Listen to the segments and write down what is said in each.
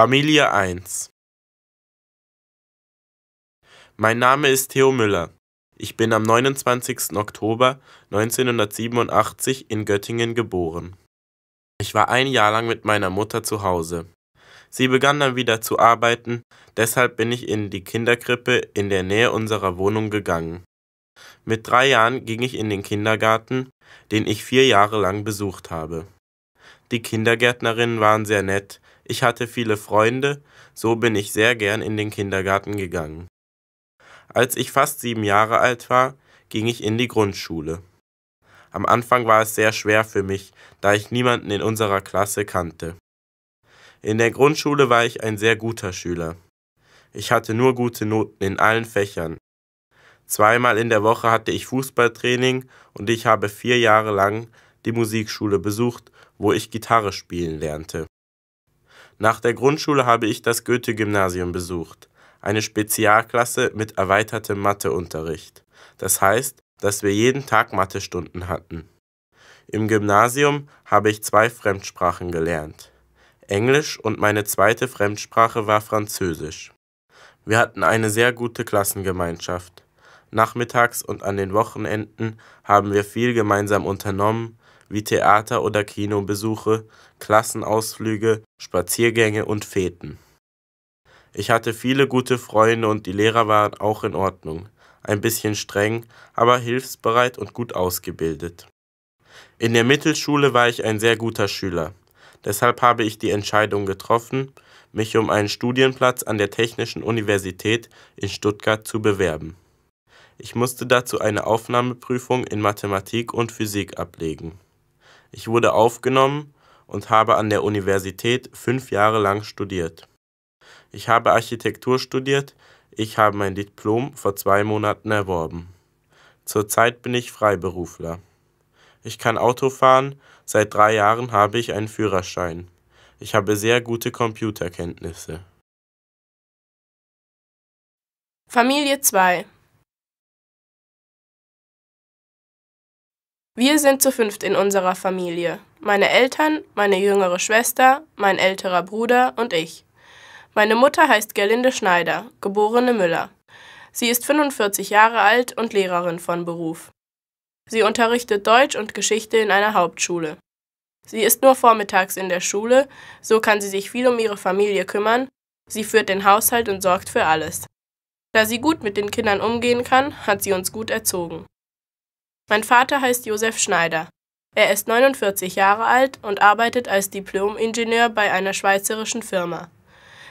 Familie 1 Mein Name ist Theo Müller. Ich bin am 29. Oktober 1987 in Göttingen geboren. Ich war ein Jahr lang mit meiner Mutter zu Hause. Sie begann dann wieder zu arbeiten, deshalb bin ich in die Kinderkrippe in der Nähe unserer Wohnung gegangen. Mit drei Jahren ging ich in den Kindergarten, den ich vier Jahre lang besucht habe. Die Kindergärtnerinnen waren sehr nett, ich hatte viele Freunde, so bin ich sehr gern in den Kindergarten gegangen. Als ich fast sieben Jahre alt war, ging ich in die Grundschule. Am Anfang war es sehr schwer für mich, da ich niemanden in unserer Klasse kannte. In der Grundschule war ich ein sehr guter Schüler. Ich hatte nur gute Noten in allen Fächern. Zweimal in der Woche hatte ich Fußballtraining und ich habe vier Jahre lang die Musikschule besucht, wo ich Gitarre spielen lernte. Nach der Grundschule habe ich das Goethe-Gymnasium besucht, eine Spezialklasse mit erweitertem Matheunterricht. Das heißt, dass wir jeden Tag Mathestunden hatten. Im Gymnasium habe ich zwei Fremdsprachen gelernt. Englisch und meine zweite Fremdsprache war Französisch. Wir hatten eine sehr gute Klassengemeinschaft. Nachmittags und an den Wochenenden haben wir viel gemeinsam unternommen, wie Theater- oder Kinobesuche, Klassenausflüge, Spaziergänge und Feten. Ich hatte viele gute Freunde und die Lehrer waren auch in Ordnung, ein bisschen streng, aber hilfsbereit und gut ausgebildet. In der Mittelschule war ich ein sehr guter Schüler. Deshalb habe ich die Entscheidung getroffen, mich um einen Studienplatz an der Technischen Universität in Stuttgart zu bewerben. Ich musste dazu eine Aufnahmeprüfung in Mathematik und Physik ablegen. Ich wurde aufgenommen und habe an der Universität fünf Jahre lang studiert. Ich habe Architektur studiert, ich habe mein Diplom vor zwei Monaten erworben. Zurzeit bin ich Freiberufler. Ich kann Auto fahren, seit drei Jahren habe ich einen Führerschein. Ich habe sehr gute Computerkenntnisse. Familie 2 Wir sind zu fünft in unserer Familie. Meine Eltern, meine jüngere Schwester, mein älterer Bruder und ich. Meine Mutter heißt Gerlinde Schneider, geborene Müller. Sie ist 45 Jahre alt und Lehrerin von Beruf. Sie unterrichtet Deutsch und Geschichte in einer Hauptschule. Sie ist nur vormittags in der Schule, so kann sie sich viel um ihre Familie kümmern, sie führt den Haushalt und sorgt für alles. Da sie gut mit den Kindern umgehen kann, hat sie uns gut erzogen. Mein Vater heißt Josef Schneider. Er ist 49 Jahre alt und arbeitet als Diplom-Ingenieur bei einer schweizerischen Firma.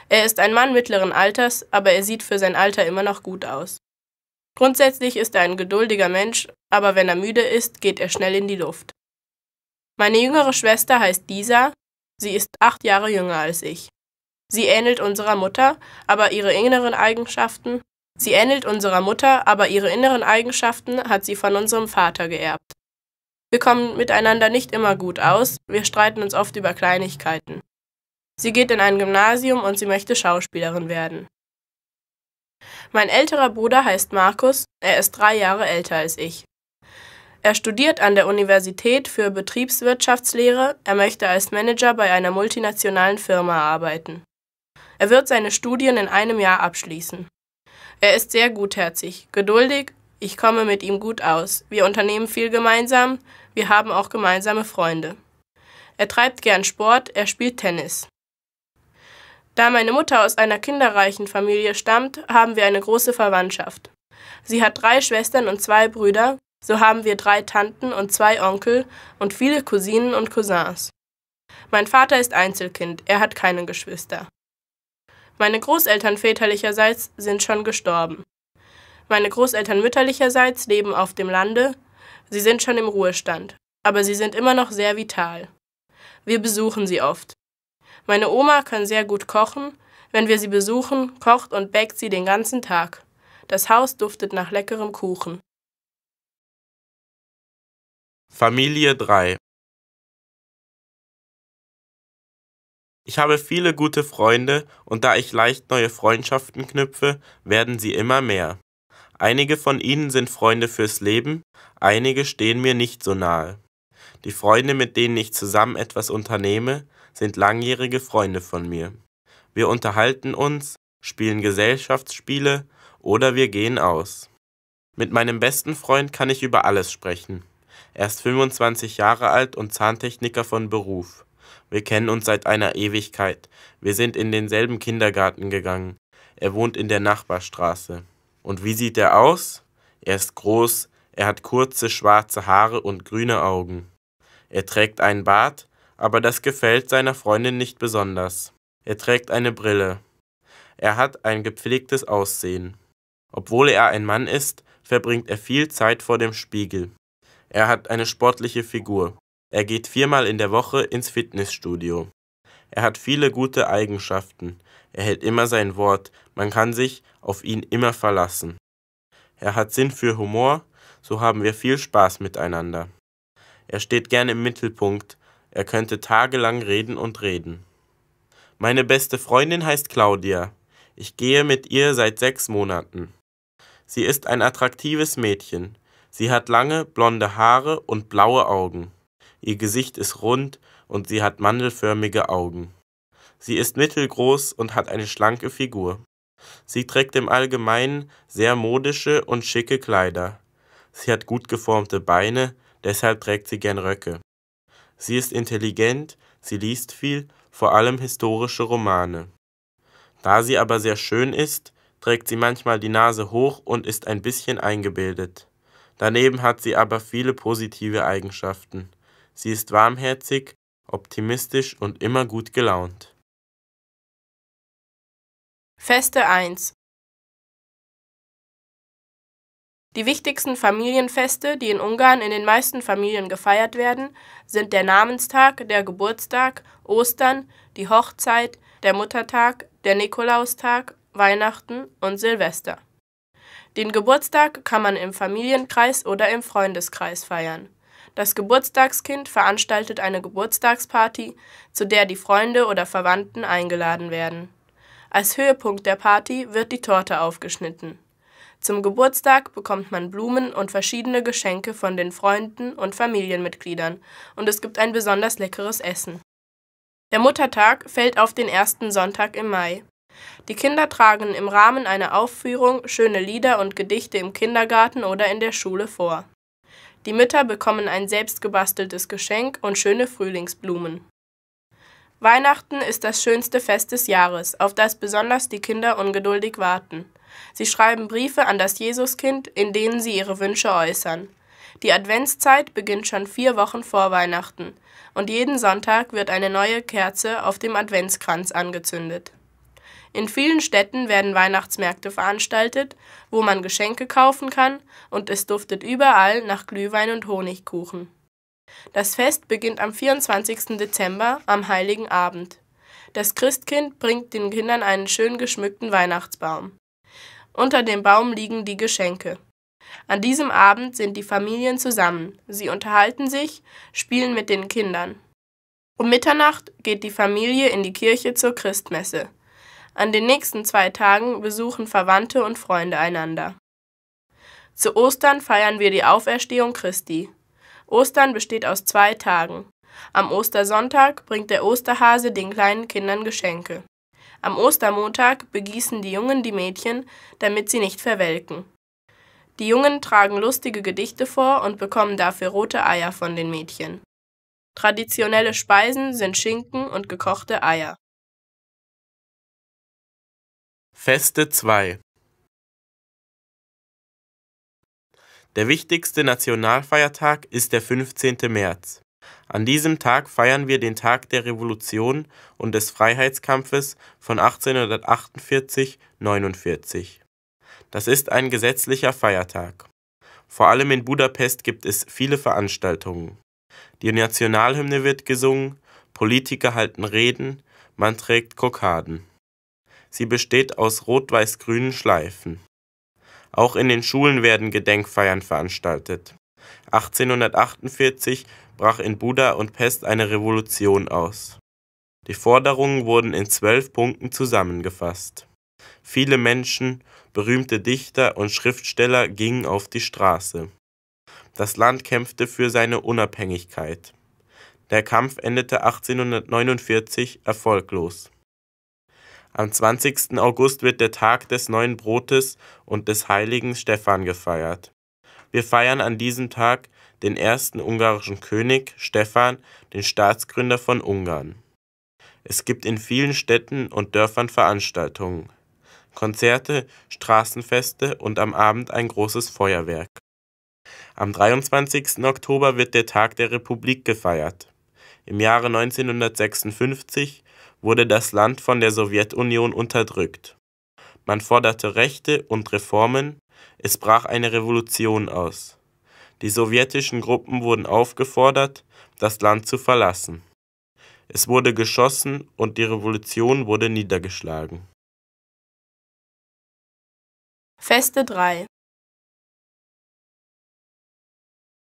Er ist ein Mann mittleren Alters, aber er sieht für sein Alter immer noch gut aus. Grundsätzlich ist er ein geduldiger Mensch, aber wenn er müde ist, geht er schnell in die Luft. Meine jüngere Schwester heißt Lisa. sie ist acht Jahre jünger als ich. Sie ähnelt unserer Mutter, aber ihre inneren Eigenschaften, Sie ähnelt unserer Mutter, aber ihre inneren Eigenschaften hat sie von unserem Vater geerbt. Wir kommen miteinander nicht immer gut aus, wir streiten uns oft über Kleinigkeiten. Sie geht in ein Gymnasium und sie möchte Schauspielerin werden. Mein älterer Bruder heißt Markus, er ist drei Jahre älter als ich. Er studiert an der Universität für Betriebswirtschaftslehre, er möchte als Manager bei einer multinationalen Firma arbeiten. Er wird seine Studien in einem Jahr abschließen. Er ist sehr gutherzig, geduldig, ich komme mit ihm gut aus. Wir unternehmen viel gemeinsam, wir haben auch gemeinsame Freunde. Er treibt gern Sport, er spielt Tennis. Da meine Mutter aus einer kinderreichen Familie stammt, haben wir eine große Verwandtschaft. Sie hat drei Schwestern und zwei Brüder, so haben wir drei Tanten und zwei Onkel und viele Cousinen und Cousins. Mein Vater ist Einzelkind, er hat keine Geschwister. Meine Großeltern väterlicherseits sind schon gestorben. Meine Großeltern mütterlicherseits leben auf dem Lande, sie sind schon im Ruhestand, aber sie sind immer noch sehr vital. Wir besuchen sie oft. Meine Oma kann sehr gut kochen, wenn wir sie besuchen, kocht und bäckt sie den ganzen Tag. Das Haus duftet nach leckerem Kuchen. Familie 3 Ich habe viele gute Freunde und da ich leicht neue Freundschaften knüpfe, werden sie immer mehr. Einige von ihnen sind Freunde fürs Leben, einige stehen mir nicht so nahe. Die Freunde, mit denen ich zusammen etwas unternehme, sind langjährige Freunde von mir. Wir unterhalten uns, spielen Gesellschaftsspiele oder wir gehen aus. Mit meinem besten Freund kann ich über alles sprechen. Er ist 25 Jahre alt und Zahntechniker von Beruf. Wir kennen uns seit einer Ewigkeit. Wir sind in denselben Kindergarten gegangen. Er wohnt in der Nachbarstraße. Und wie sieht er aus? Er ist groß, er hat kurze schwarze Haare und grüne Augen. Er trägt einen Bart, aber das gefällt seiner Freundin nicht besonders. Er trägt eine Brille. Er hat ein gepflegtes Aussehen. Obwohl er ein Mann ist, verbringt er viel Zeit vor dem Spiegel. Er hat eine sportliche Figur. Er geht viermal in der Woche ins Fitnessstudio. Er hat viele gute Eigenschaften. Er hält immer sein Wort. Man kann sich auf ihn immer verlassen. Er hat Sinn für Humor. So haben wir viel Spaß miteinander. Er steht gern im Mittelpunkt. Er könnte tagelang reden und reden. Meine beste Freundin heißt Claudia. Ich gehe mit ihr seit sechs Monaten. Sie ist ein attraktives Mädchen. Sie hat lange, blonde Haare und blaue Augen. Ihr Gesicht ist rund und sie hat mandelförmige Augen. Sie ist mittelgroß und hat eine schlanke Figur. Sie trägt im Allgemeinen sehr modische und schicke Kleider. Sie hat gut geformte Beine, deshalb trägt sie gern Röcke. Sie ist intelligent, sie liest viel, vor allem historische Romane. Da sie aber sehr schön ist, trägt sie manchmal die Nase hoch und ist ein bisschen eingebildet. Daneben hat sie aber viele positive Eigenschaften. Sie ist warmherzig, optimistisch und immer gut gelaunt. Feste 1 Die wichtigsten Familienfeste, die in Ungarn in den meisten Familien gefeiert werden, sind der Namenstag, der Geburtstag, Ostern, die Hochzeit, der Muttertag, der Nikolaustag, Weihnachten und Silvester. Den Geburtstag kann man im Familienkreis oder im Freundeskreis feiern. Das Geburtstagskind veranstaltet eine Geburtstagsparty, zu der die Freunde oder Verwandten eingeladen werden. Als Höhepunkt der Party wird die Torte aufgeschnitten. Zum Geburtstag bekommt man Blumen und verschiedene Geschenke von den Freunden und Familienmitgliedern und es gibt ein besonders leckeres Essen. Der Muttertag fällt auf den ersten Sonntag im Mai. Die Kinder tragen im Rahmen einer Aufführung schöne Lieder und Gedichte im Kindergarten oder in der Schule vor. Die Mütter bekommen ein selbstgebasteltes Geschenk und schöne Frühlingsblumen. Weihnachten ist das schönste Fest des Jahres, auf das besonders die Kinder ungeduldig warten. Sie schreiben Briefe an das Jesuskind, in denen sie ihre Wünsche äußern. Die Adventszeit beginnt schon vier Wochen vor Weihnachten, und jeden Sonntag wird eine neue Kerze auf dem Adventskranz angezündet. In vielen Städten werden Weihnachtsmärkte veranstaltet, wo man Geschenke kaufen kann, und es duftet überall nach Glühwein und Honigkuchen. Das Fest beginnt am 24. Dezember, am heiligen Abend. Das Christkind bringt den Kindern einen schön geschmückten Weihnachtsbaum. Unter dem Baum liegen die Geschenke. An diesem Abend sind die Familien zusammen, sie unterhalten sich, spielen mit den Kindern. Um Mitternacht geht die Familie in die Kirche zur Christmesse. An den nächsten zwei Tagen besuchen Verwandte und Freunde einander. Zu Ostern feiern wir die Auferstehung Christi. Ostern besteht aus zwei Tagen. Am Ostersonntag bringt der Osterhase den kleinen Kindern Geschenke. Am Ostermontag begießen die Jungen die Mädchen, damit sie nicht verwelken. Die Jungen tragen lustige Gedichte vor und bekommen dafür rote Eier von den Mädchen. Traditionelle Speisen sind Schinken und gekochte Eier. Feste 2 Der wichtigste Nationalfeiertag ist der 15. März. An diesem Tag feiern wir den Tag der Revolution und des Freiheitskampfes von 1848-49. Das ist ein gesetzlicher Feiertag. Vor allem in Budapest gibt es viele Veranstaltungen. Die Nationalhymne wird gesungen, Politiker halten Reden, man trägt Kokaden. Sie besteht aus rot-weiß-grünen Schleifen. Auch in den Schulen werden Gedenkfeiern veranstaltet. 1848 brach in Buda und Pest eine Revolution aus. Die Forderungen wurden in zwölf Punkten zusammengefasst. Viele Menschen, berühmte Dichter und Schriftsteller gingen auf die Straße. Das Land kämpfte für seine Unabhängigkeit. Der Kampf endete 1849 erfolglos. Am 20. August wird der Tag des neuen Brotes und des heiligen Stefan gefeiert. Wir feiern an diesem Tag den ersten ungarischen König, Stefan, den Staatsgründer von Ungarn. Es gibt in vielen Städten und Dörfern Veranstaltungen, Konzerte, Straßenfeste und am Abend ein großes Feuerwerk. Am 23. Oktober wird der Tag der Republik gefeiert. Im Jahre 1956 wurde das Land von der Sowjetunion unterdrückt. Man forderte Rechte und Reformen, es brach eine Revolution aus. Die sowjetischen Gruppen wurden aufgefordert, das Land zu verlassen. Es wurde geschossen und die Revolution wurde niedergeschlagen. Feste 3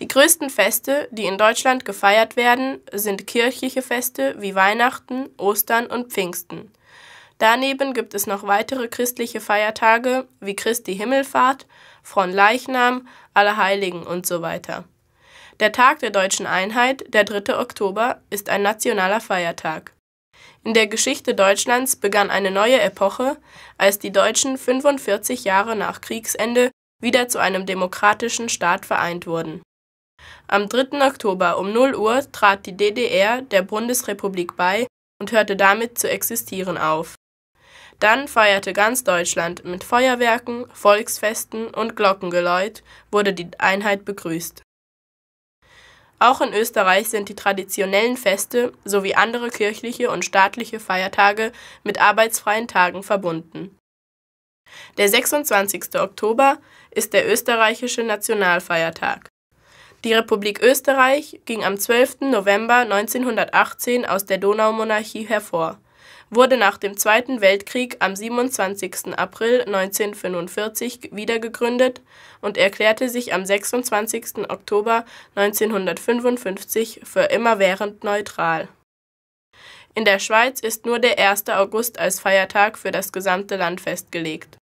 Die größten Feste, die in Deutschland gefeiert werden, sind kirchliche Feste wie Weihnachten, Ostern und Pfingsten. Daneben gibt es noch weitere christliche Feiertage wie Christi Himmelfahrt, Leichnam, Allerheiligen und so weiter. Der Tag der deutschen Einheit, der 3. Oktober, ist ein nationaler Feiertag. In der Geschichte Deutschlands begann eine neue Epoche, als die Deutschen 45 Jahre nach Kriegsende wieder zu einem demokratischen Staat vereint wurden. Am 3. Oktober um 0 Uhr trat die DDR der Bundesrepublik bei und hörte damit zu existieren auf. Dann feierte ganz Deutschland mit Feuerwerken, Volksfesten und Glockengeläut wurde die Einheit begrüßt. Auch in Österreich sind die traditionellen Feste sowie andere kirchliche und staatliche Feiertage mit arbeitsfreien Tagen verbunden. Der 26. Oktober ist der österreichische Nationalfeiertag. Die Republik Österreich ging am 12. November 1918 aus der Donaumonarchie hervor, wurde nach dem Zweiten Weltkrieg am 27. April 1945 wiedergegründet und erklärte sich am 26. Oktober 1955 für immerwährend neutral. In der Schweiz ist nur der 1. August als Feiertag für das gesamte Land festgelegt.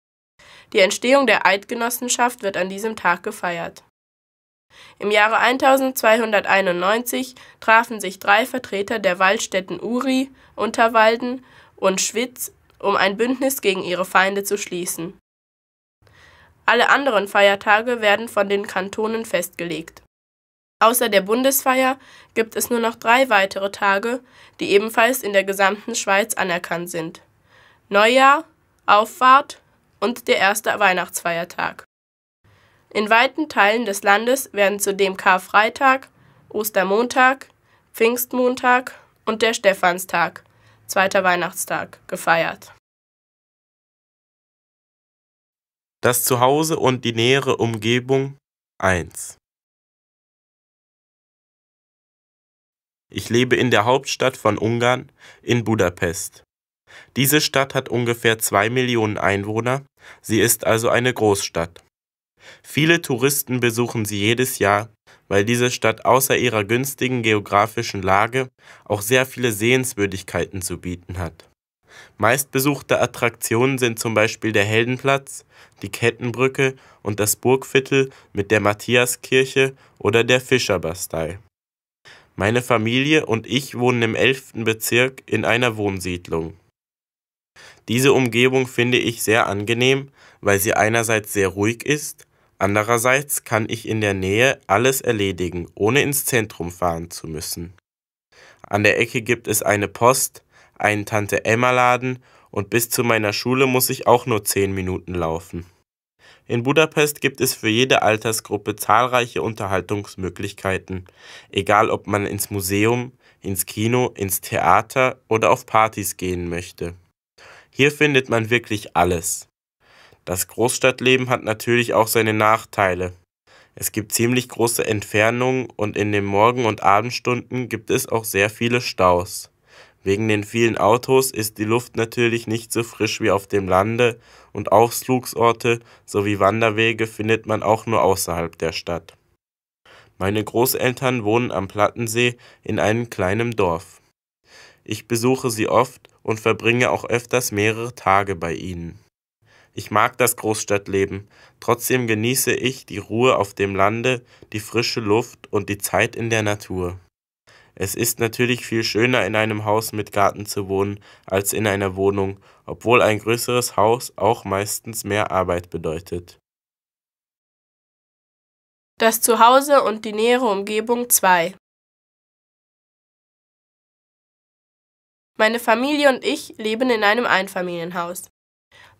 Die Entstehung der Eidgenossenschaft wird an diesem Tag gefeiert im Jahre 1291 trafen sich drei Vertreter der Waldstätten Uri, Unterwalden und Schwitz, um ein Bündnis gegen ihre Feinde zu schließen. Alle anderen Feiertage werden von den Kantonen festgelegt. Außer der Bundesfeier gibt es nur noch drei weitere Tage, die ebenfalls in der gesamten Schweiz anerkannt sind: Neujahr, Auffahrt und der erste Weihnachtsfeiertag in weiten Teilen des Landes werden zudem Karfreitag, Ostermontag, Pfingstmontag und der Stephanstag, zweiter Weihnachtstag, gefeiert. Das Zuhause und die nähere Umgebung 1 Ich lebe in der Hauptstadt von Ungarn, in Budapest. Diese Stadt hat ungefähr zwei Millionen Einwohner, sie ist also eine Großstadt. Viele Touristen besuchen sie jedes Jahr, weil diese Stadt außer ihrer günstigen geografischen Lage auch sehr viele Sehenswürdigkeiten zu bieten hat. Meistbesuchte Attraktionen sind zum Beispiel der Heldenplatz, die Kettenbrücke und das Burgviertel mit der Matthiaskirche oder der Fischerbastei. Meine Familie und ich wohnen im 11. Bezirk in einer Wohnsiedlung. Diese Umgebung finde ich sehr angenehm, weil sie einerseits sehr ruhig ist Andererseits kann ich in der Nähe alles erledigen, ohne ins Zentrum fahren zu müssen. An der Ecke gibt es eine Post, einen Tante-Emma-Laden und bis zu meiner Schule muss ich auch nur 10 Minuten laufen. In Budapest gibt es für jede Altersgruppe zahlreiche Unterhaltungsmöglichkeiten, egal ob man ins Museum, ins Kino, ins Theater oder auf Partys gehen möchte. Hier findet man wirklich alles. Das Großstadtleben hat natürlich auch seine Nachteile. Es gibt ziemlich große Entfernungen und in den Morgen- und Abendstunden gibt es auch sehr viele Staus. Wegen den vielen Autos ist die Luft natürlich nicht so frisch wie auf dem Lande und Ausflugsorte sowie Wanderwege findet man auch nur außerhalb der Stadt. Meine Großeltern wohnen am Plattensee in einem kleinen Dorf. Ich besuche sie oft und verbringe auch öfters mehrere Tage bei ihnen. Ich mag das Großstadtleben, trotzdem genieße ich die Ruhe auf dem Lande, die frische Luft und die Zeit in der Natur. Es ist natürlich viel schöner, in einem Haus mit Garten zu wohnen, als in einer Wohnung, obwohl ein größeres Haus auch meistens mehr Arbeit bedeutet. Das Zuhause und die nähere Umgebung 2 Meine Familie und ich leben in einem Einfamilienhaus.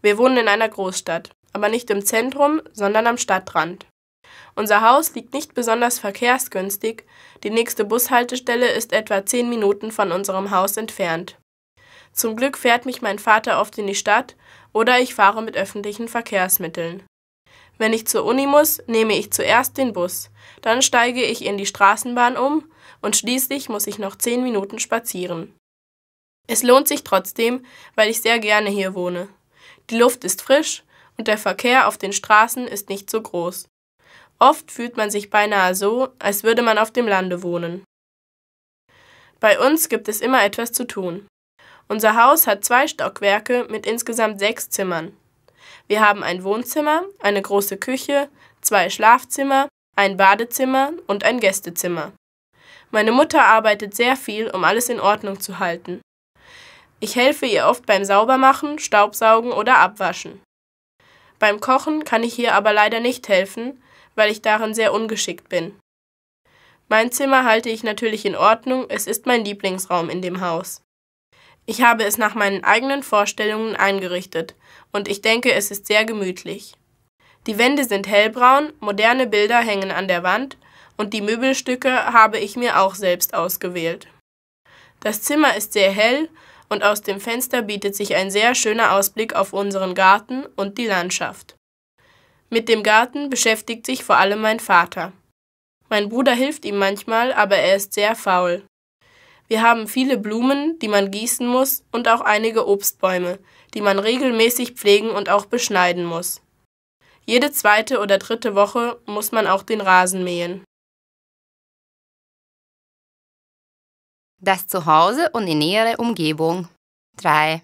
Wir wohnen in einer Großstadt, aber nicht im Zentrum, sondern am Stadtrand. Unser Haus liegt nicht besonders verkehrsgünstig, die nächste Bushaltestelle ist etwa zehn Minuten von unserem Haus entfernt. Zum Glück fährt mich mein Vater oft in die Stadt oder ich fahre mit öffentlichen Verkehrsmitteln. Wenn ich zur Uni muss, nehme ich zuerst den Bus, dann steige ich in die Straßenbahn um und schließlich muss ich noch zehn Minuten spazieren. Es lohnt sich trotzdem, weil ich sehr gerne hier wohne. Die Luft ist frisch und der Verkehr auf den Straßen ist nicht so groß. Oft fühlt man sich beinahe so, als würde man auf dem Lande wohnen. Bei uns gibt es immer etwas zu tun. Unser Haus hat zwei Stockwerke mit insgesamt sechs Zimmern. Wir haben ein Wohnzimmer, eine große Küche, zwei Schlafzimmer, ein Badezimmer und ein Gästezimmer. Meine Mutter arbeitet sehr viel, um alles in Ordnung zu halten. Ich helfe ihr oft beim Saubermachen, Staubsaugen oder Abwaschen. Beim Kochen kann ich ihr aber leider nicht helfen, weil ich darin sehr ungeschickt bin. Mein Zimmer halte ich natürlich in Ordnung, es ist mein Lieblingsraum in dem Haus. Ich habe es nach meinen eigenen Vorstellungen eingerichtet und ich denke, es ist sehr gemütlich. Die Wände sind hellbraun, moderne Bilder hängen an der Wand und die Möbelstücke habe ich mir auch selbst ausgewählt. Das Zimmer ist sehr hell und aus dem Fenster bietet sich ein sehr schöner Ausblick auf unseren Garten und die Landschaft. Mit dem Garten beschäftigt sich vor allem mein Vater. Mein Bruder hilft ihm manchmal, aber er ist sehr faul. Wir haben viele Blumen, die man gießen muss, und auch einige Obstbäume, die man regelmäßig pflegen und auch beschneiden muss. Jede zweite oder dritte Woche muss man auch den Rasen mähen. das Zuhause und die nähere Umgebung. 3.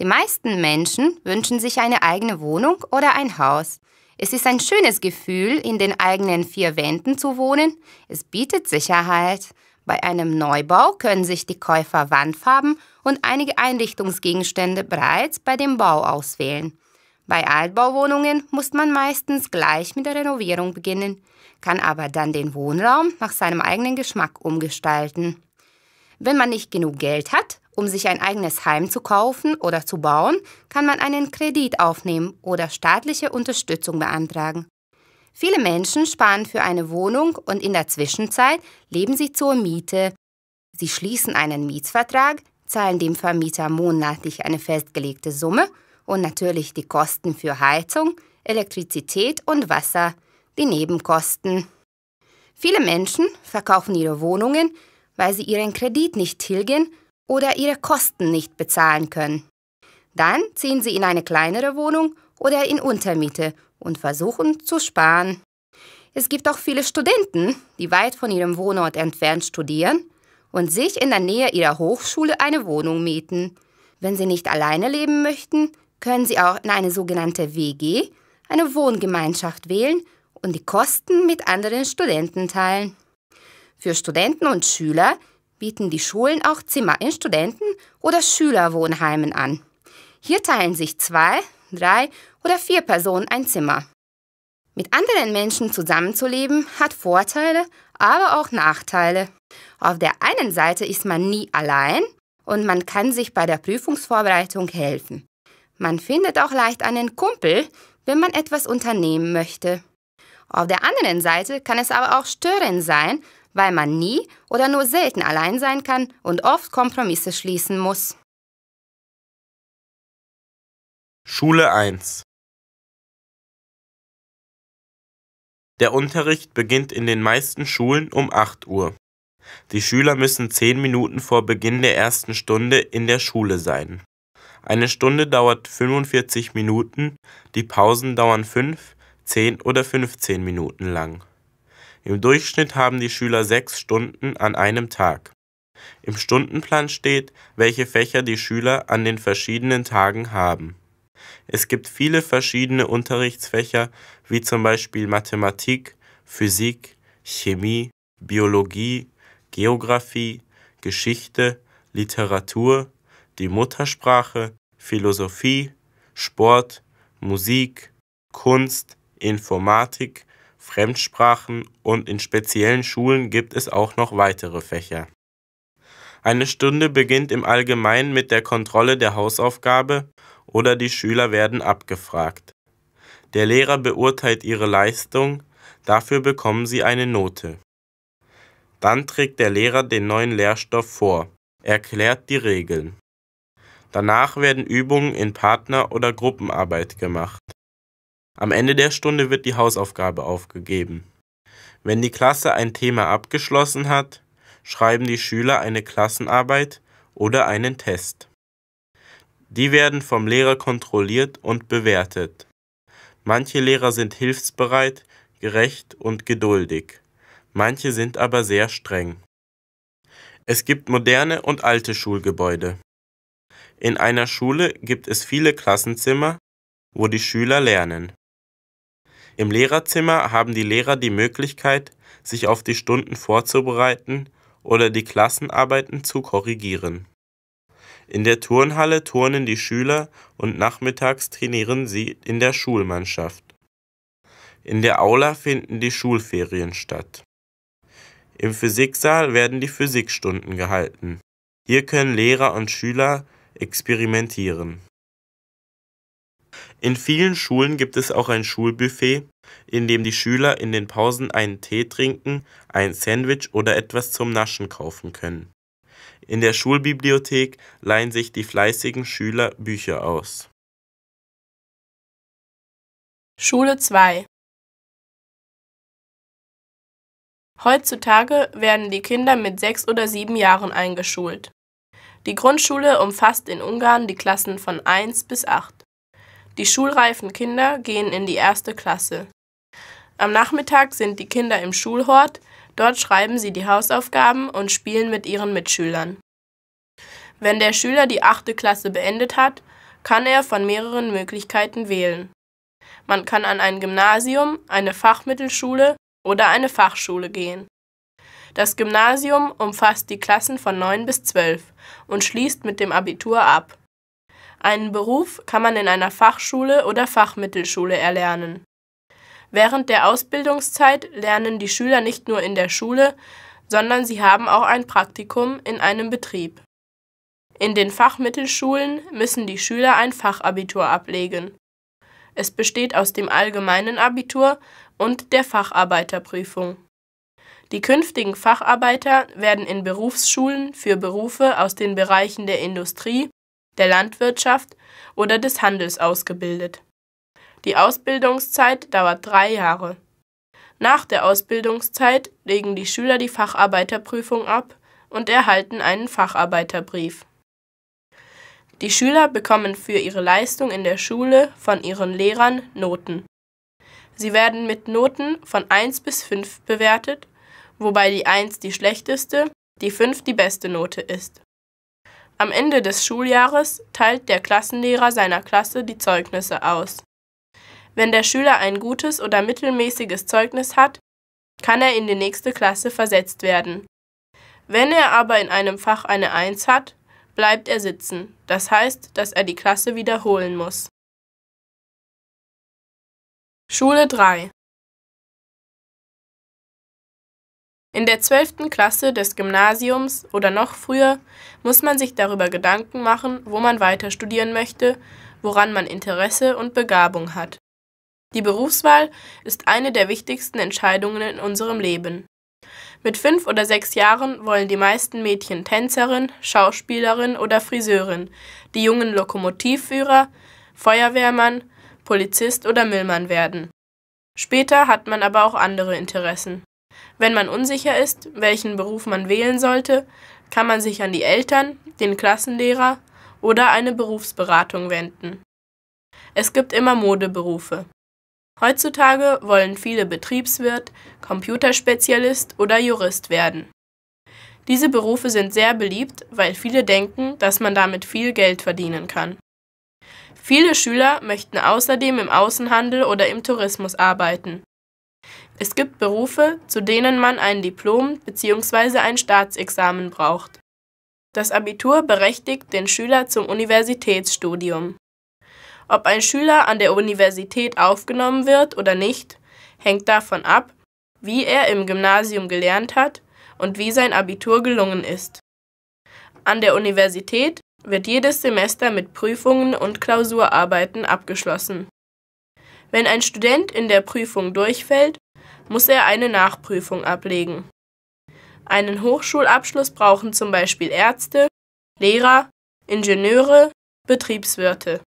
Die meisten Menschen wünschen sich eine eigene Wohnung oder ein Haus. Es ist ein schönes Gefühl, in den eigenen vier Wänden zu wohnen. Es bietet Sicherheit. Bei einem Neubau können sich die Käufer Wandfarben und einige Einrichtungsgegenstände bereits bei dem Bau auswählen. Bei Altbauwohnungen muss man meistens gleich mit der Renovierung beginnen, kann aber dann den Wohnraum nach seinem eigenen Geschmack umgestalten. Wenn man nicht genug Geld hat, um sich ein eigenes Heim zu kaufen oder zu bauen, kann man einen Kredit aufnehmen oder staatliche Unterstützung beantragen. Viele Menschen sparen für eine Wohnung und in der Zwischenzeit leben sie zur Miete. Sie schließen einen Mietsvertrag, zahlen dem Vermieter monatlich eine festgelegte Summe und natürlich die Kosten für Heizung, Elektrizität und Wasser, die Nebenkosten. Viele Menschen verkaufen ihre Wohnungen, weil sie ihren Kredit nicht tilgen oder ihre Kosten nicht bezahlen können. Dann ziehen sie in eine kleinere Wohnung oder in Untermiete und versuchen zu sparen. Es gibt auch viele Studenten, die weit von ihrem Wohnort entfernt studieren und sich in der Nähe ihrer Hochschule eine Wohnung mieten. Wenn sie nicht alleine leben möchten, können Sie auch in eine sogenannte WG, eine Wohngemeinschaft wählen und die Kosten mit anderen Studenten teilen. Für Studenten und Schüler bieten die Schulen auch Zimmer in Studenten- oder Schülerwohnheimen an. Hier teilen sich zwei, drei oder vier Personen ein Zimmer. Mit anderen Menschen zusammenzuleben hat Vorteile, aber auch Nachteile. Auf der einen Seite ist man nie allein und man kann sich bei der Prüfungsvorbereitung helfen. Man findet auch leicht einen Kumpel, wenn man etwas unternehmen möchte. Auf der anderen Seite kann es aber auch störend sein, weil man nie oder nur selten allein sein kann und oft Kompromisse schließen muss. Schule 1 Der Unterricht beginnt in den meisten Schulen um 8 Uhr. Die Schüler müssen 10 Minuten vor Beginn der ersten Stunde in der Schule sein. Eine Stunde dauert 45 Minuten, die Pausen dauern 5, 10 oder 15 Minuten lang. Im Durchschnitt haben die Schüler sechs Stunden an einem Tag. Im Stundenplan steht, welche Fächer die Schüler an den verschiedenen Tagen haben. Es gibt viele verschiedene Unterrichtsfächer, wie zum Beispiel Mathematik, Physik, Chemie, Biologie, Geographie, Geschichte, Literatur, die Muttersprache, Philosophie, Sport, Musik, Kunst, Informatik, Fremdsprachen und in speziellen Schulen gibt es auch noch weitere Fächer. Eine Stunde beginnt im Allgemeinen mit der Kontrolle der Hausaufgabe oder die Schüler werden abgefragt. Der Lehrer beurteilt ihre Leistung, dafür bekommen sie eine Note. Dann trägt der Lehrer den neuen Lehrstoff vor, erklärt die Regeln. Danach werden Übungen in Partner oder Gruppenarbeit gemacht. Am Ende der Stunde wird die Hausaufgabe aufgegeben. Wenn die Klasse ein Thema abgeschlossen hat, schreiben die Schüler eine Klassenarbeit oder einen Test. Die werden vom Lehrer kontrolliert und bewertet. Manche Lehrer sind hilfsbereit, gerecht und geduldig, manche sind aber sehr streng. Es gibt moderne und alte Schulgebäude in einer Schule gibt es viele Klassenzimmer, wo die Schüler lernen. Im Lehrerzimmer haben die Lehrer die Möglichkeit, sich auf die Stunden vorzubereiten oder die Klassenarbeiten zu korrigieren. In der Turnhalle turnen die Schüler und nachmittags trainieren sie in der Schulmannschaft. In der Aula finden die Schulferien statt. Im Physiksaal werden die Physikstunden gehalten. Hier können Lehrer und Schüler experimentieren. In vielen Schulen gibt es auch ein Schulbuffet, in dem die Schüler in den Pausen einen Tee trinken, ein Sandwich oder etwas zum Naschen kaufen können. In der Schulbibliothek leihen sich die fleißigen Schüler Bücher aus. Schule 2 Heutzutage werden die Kinder mit sechs oder sieben Jahren eingeschult. Die Grundschule umfasst in Ungarn die Klassen von 1 bis 8. Die schulreifen Kinder gehen in die erste Klasse. Am Nachmittag sind die Kinder im Schulhort, dort schreiben sie die Hausaufgaben und spielen mit ihren Mitschülern. Wenn der Schüler die achte Klasse beendet hat, kann er von mehreren Möglichkeiten wählen. Man kann an ein Gymnasium, eine Fachmittelschule oder eine Fachschule gehen. Das Gymnasium umfasst die Klassen von 9 bis 12 und schließt mit dem Abitur ab. Einen Beruf kann man in einer Fachschule oder Fachmittelschule erlernen. Während der Ausbildungszeit lernen die Schüler nicht nur in der Schule, sondern sie haben auch ein Praktikum in einem Betrieb. In den Fachmittelschulen müssen die Schüler ein Fachabitur ablegen. Es besteht aus dem allgemeinen Abitur und der Facharbeiterprüfung. Die künftigen Facharbeiter werden in Berufsschulen für Berufe aus den Bereichen der Industrie, der Landwirtschaft oder des Handels ausgebildet. Die Ausbildungszeit dauert drei Jahre. Nach der Ausbildungszeit legen die Schüler die Facharbeiterprüfung ab und erhalten einen Facharbeiterbrief. Die Schüler bekommen für ihre Leistung in der Schule von ihren Lehrern Noten. Sie werden mit Noten von 1 bis 5 bewertet wobei die 1 die schlechteste, die 5 die beste Note ist. Am Ende des Schuljahres teilt der Klassenlehrer seiner Klasse die Zeugnisse aus. Wenn der Schüler ein gutes oder mittelmäßiges Zeugnis hat, kann er in die nächste Klasse versetzt werden. Wenn er aber in einem Fach eine 1 hat, bleibt er sitzen, das heißt, dass er die Klasse wiederholen muss. Schule 3 In der 12. Klasse des Gymnasiums oder noch früher muss man sich darüber Gedanken machen, wo man weiter studieren möchte, woran man Interesse und Begabung hat. Die Berufswahl ist eine der wichtigsten Entscheidungen in unserem Leben. Mit fünf oder sechs Jahren wollen die meisten Mädchen Tänzerin, Schauspielerin oder Friseurin, die Jungen Lokomotivführer, Feuerwehrmann, Polizist oder Müllmann werden. Später hat man aber auch andere Interessen. Wenn man unsicher ist, welchen Beruf man wählen sollte, kann man sich an die Eltern, den Klassenlehrer oder eine Berufsberatung wenden. Es gibt immer Modeberufe. Heutzutage wollen viele Betriebswirt, Computerspezialist oder Jurist werden. Diese Berufe sind sehr beliebt, weil viele denken, dass man damit viel Geld verdienen kann. Viele Schüler möchten außerdem im Außenhandel oder im Tourismus arbeiten. Es gibt Berufe, zu denen man ein Diplom bzw. ein Staatsexamen braucht. Das Abitur berechtigt den Schüler zum Universitätsstudium. Ob ein Schüler an der Universität aufgenommen wird oder nicht, hängt davon ab, wie er im Gymnasium gelernt hat und wie sein Abitur gelungen ist. An der Universität wird jedes Semester mit Prüfungen und Klausurarbeiten abgeschlossen. Wenn ein Student in der Prüfung durchfällt, muss er eine Nachprüfung ablegen. Einen Hochschulabschluss brauchen zum Beispiel Ärzte, Lehrer, Ingenieure, Betriebswirte.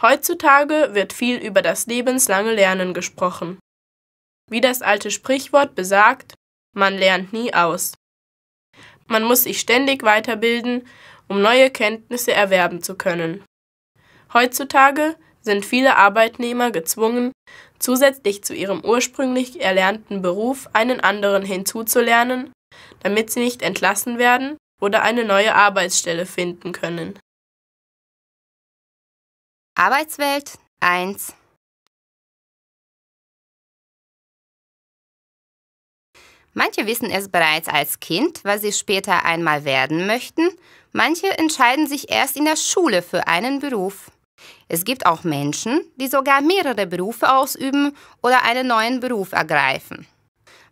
Heutzutage wird viel über das lebenslange Lernen gesprochen. Wie das alte Sprichwort besagt, man lernt nie aus. Man muss sich ständig weiterbilden, um neue Kenntnisse erwerben zu können. Heutzutage sind viele Arbeitnehmer gezwungen, zusätzlich zu ihrem ursprünglich erlernten Beruf einen anderen hinzuzulernen, damit sie nicht entlassen werden oder eine neue Arbeitsstelle finden können. Arbeitswelt 1 Manche wissen es bereits als Kind, was sie später einmal werden möchten, manche entscheiden sich erst in der Schule für einen Beruf. Es gibt auch Menschen, die sogar mehrere Berufe ausüben oder einen neuen Beruf ergreifen.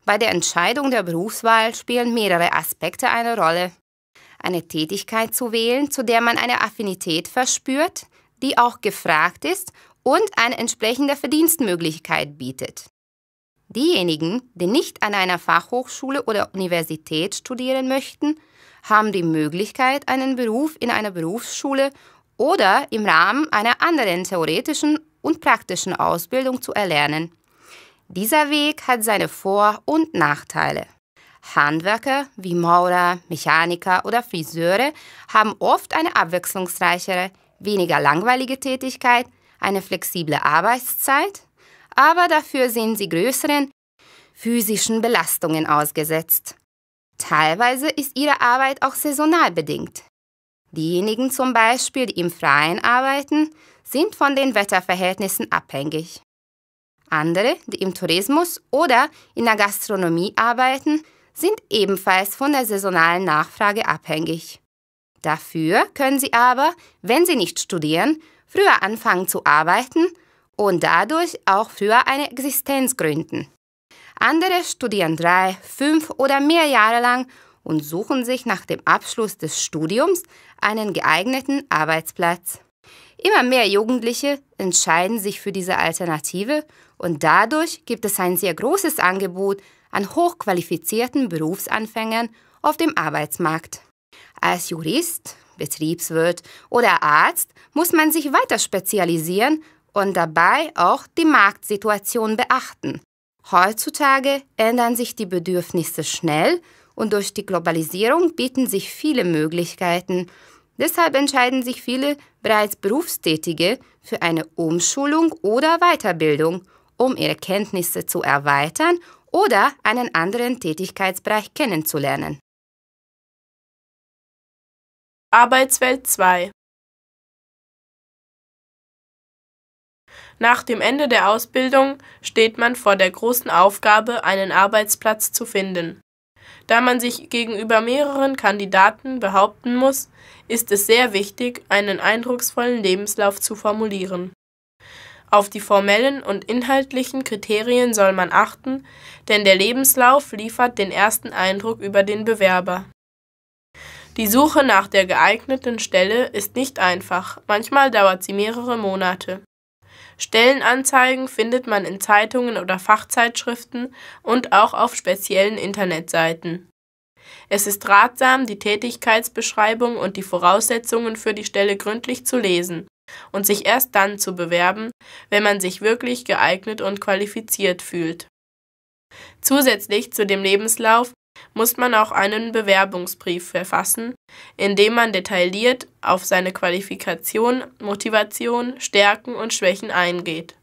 Bei der Entscheidung der Berufswahl spielen mehrere Aspekte eine Rolle. Eine Tätigkeit zu wählen, zu der man eine Affinität verspürt, die auch gefragt ist und eine entsprechende Verdienstmöglichkeit bietet. Diejenigen, die nicht an einer Fachhochschule oder Universität studieren möchten, haben die Möglichkeit, einen Beruf in einer Berufsschule oder im Rahmen einer anderen theoretischen und praktischen Ausbildung zu erlernen. Dieser Weg hat seine Vor- und Nachteile. Handwerker wie Maurer, Mechaniker oder Friseure haben oft eine abwechslungsreichere, weniger langweilige Tätigkeit, eine flexible Arbeitszeit, aber dafür sind sie größeren physischen Belastungen ausgesetzt. Teilweise ist ihre Arbeit auch saisonal bedingt. Diejenigen zum Beispiel, die im Freien arbeiten, sind von den Wetterverhältnissen abhängig. Andere, die im Tourismus oder in der Gastronomie arbeiten, sind ebenfalls von der saisonalen Nachfrage abhängig. Dafür können sie aber, wenn sie nicht studieren, früher anfangen zu arbeiten und dadurch auch früher eine Existenz gründen. Andere studieren drei, fünf oder mehr Jahre lang und suchen sich nach dem Abschluss des Studiums einen geeigneten Arbeitsplatz. Immer mehr Jugendliche entscheiden sich für diese Alternative und dadurch gibt es ein sehr großes Angebot an hochqualifizierten Berufsanfängern auf dem Arbeitsmarkt. Als Jurist, Betriebswirt oder Arzt muss man sich weiter spezialisieren und dabei auch die Marktsituation beachten. Heutzutage ändern sich die Bedürfnisse schnell und durch die Globalisierung bieten sich viele Möglichkeiten. Deshalb entscheiden sich viele bereits Berufstätige für eine Umschulung oder Weiterbildung, um ihre Kenntnisse zu erweitern oder einen anderen Tätigkeitsbereich kennenzulernen. Arbeitswelt 2 Nach dem Ende der Ausbildung steht man vor der großen Aufgabe, einen Arbeitsplatz zu finden. Da man sich gegenüber mehreren Kandidaten behaupten muss, ist es sehr wichtig, einen eindrucksvollen Lebenslauf zu formulieren. Auf die formellen und inhaltlichen Kriterien soll man achten, denn der Lebenslauf liefert den ersten Eindruck über den Bewerber. Die Suche nach der geeigneten Stelle ist nicht einfach, manchmal dauert sie mehrere Monate. Stellenanzeigen findet man in Zeitungen oder Fachzeitschriften und auch auf speziellen Internetseiten. Es ist ratsam, die Tätigkeitsbeschreibung und die Voraussetzungen für die Stelle gründlich zu lesen und sich erst dann zu bewerben, wenn man sich wirklich geeignet und qualifiziert fühlt. Zusätzlich zu dem Lebenslauf muss man auch einen Bewerbungsbrief verfassen, in dem man detailliert auf seine Qualifikation, Motivation, Stärken und Schwächen eingeht.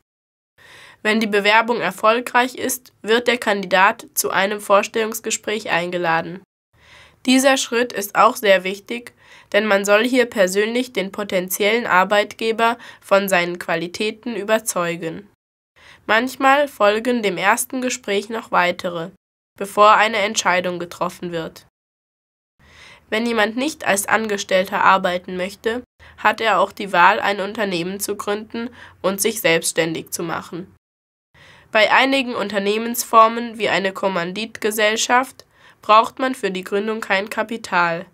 Wenn die Bewerbung erfolgreich ist, wird der Kandidat zu einem Vorstellungsgespräch eingeladen. Dieser Schritt ist auch sehr wichtig, denn man soll hier persönlich den potenziellen Arbeitgeber von seinen Qualitäten überzeugen. Manchmal folgen dem ersten Gespräch noch weitere bevor eine Entscheidung getroffen wird. Wenn jemand nicht als Angestellter arbeiten möchte, hat er auch die Wahl, ein Unternehmen zu gründen und sich selbstständig zu machen. Bei einigen Unternehmensformen wie eine Kommanditgesellschaft braucht man für die Gründung kein Kapital.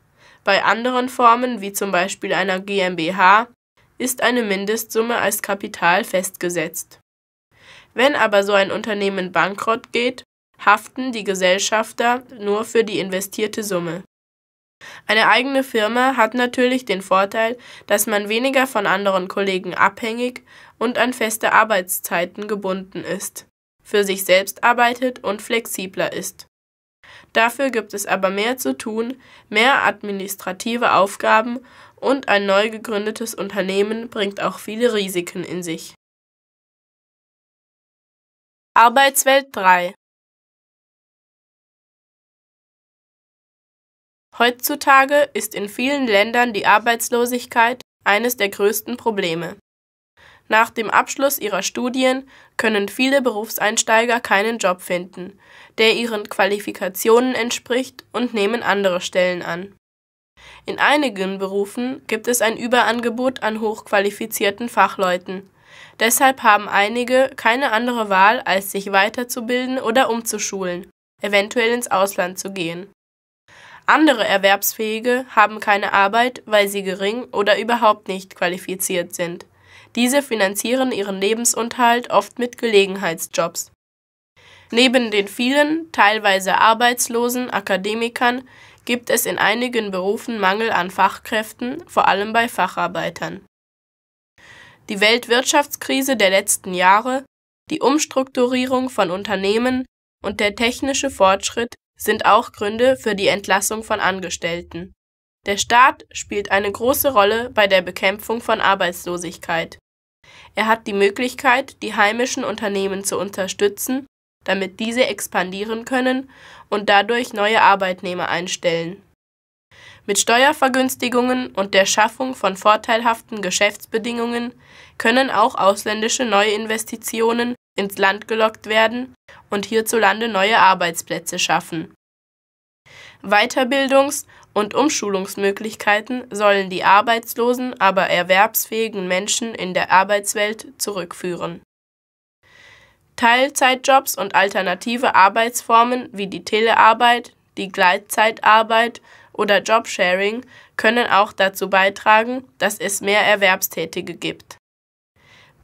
Bei anderen Formen wie zum Beispiel einer GmbH ist eine Mindestsumme als Kapital festgesetzt. Wenn aber so ein Unternehmen bankrott geht, haften die Gesellschafter nur für die investierte Summe. Eine eigene Firma hat natürlich den Vorteil, dass man weniger von anderen Kollegen abhängig und an feste Arbeitszeiten gebunden ist, für sich selbst arbeitet und flexibler ist. Dafür gibt es aber mehr zu tun, mehr administrative Aufgaben und ein neu gegründetes Unternehmen bringt auch viele Risiken in sich. Arbeitswelt 3 Heutzutage ist in vielen Ländern die Arbeitslosigkeit eines der größten Probleme. Nach dem Abschluss ihrer Studien können viele Berufseinsteiger keinen Job finden, der ihren Qualifikationen entspricht, und nehmen andere Stellen an. In einigen Berufen gibt es ein Überangebot an hochqualifizierten Fachleuten. Deshalb haben einige keine andere Wahl, als sich weiterzubilden oder umzuschulen, eventuell ins Ausland zu gehen. Andere Erwerbsfähige haben keine Arbeit, weil sie gering oder überhaupt nicht qualifiziert sind. Diese finanzieren ihren Lebensunterhalt oft mit Gelegenheitsjobs. Neben den vielen, teilweise arbeitslosen Akademikern gibt es in einigen Berufen Mangel an Fachkräften, vor allem bei Facharbeitern. Die Weltwirtschaftskrise der letzten Jahre, die Umstrukturierung von Unternehmen und der technische Fortschritt sind auch Gründe für die Entlassung von Angestellten. Der Staat spielt eine große Rolle bei der Bekämpfung von Arbeitslosigkeit. Er hat die Möglichkeit, die heimischen Unternehmen zu unterstützen, damit diese expandieren können und dadurch neue Arbeitnehmer einstellen. Mit Steuervergünstigungen und der Schaffung von vorteilhaften Geschäftsbedingungen können auch ausländische Neuinvestitionen ins Land gelockt werden und hierzulande neue Arbeitsplätze schaffen. Weiterbildungs- und Umschulungsmöglichkeiten sollen die arbeitslosen, aber erwerbsfähigen Menschen in der Arbeitswelt zurückführen. Teilzeitjobs und alternative Arbeitsformen wie die Telearbeit, die Gleitzeitarbeit oder Jobsharing können auch dazu beitragen, dass es mehr Erwerbstätige gibt.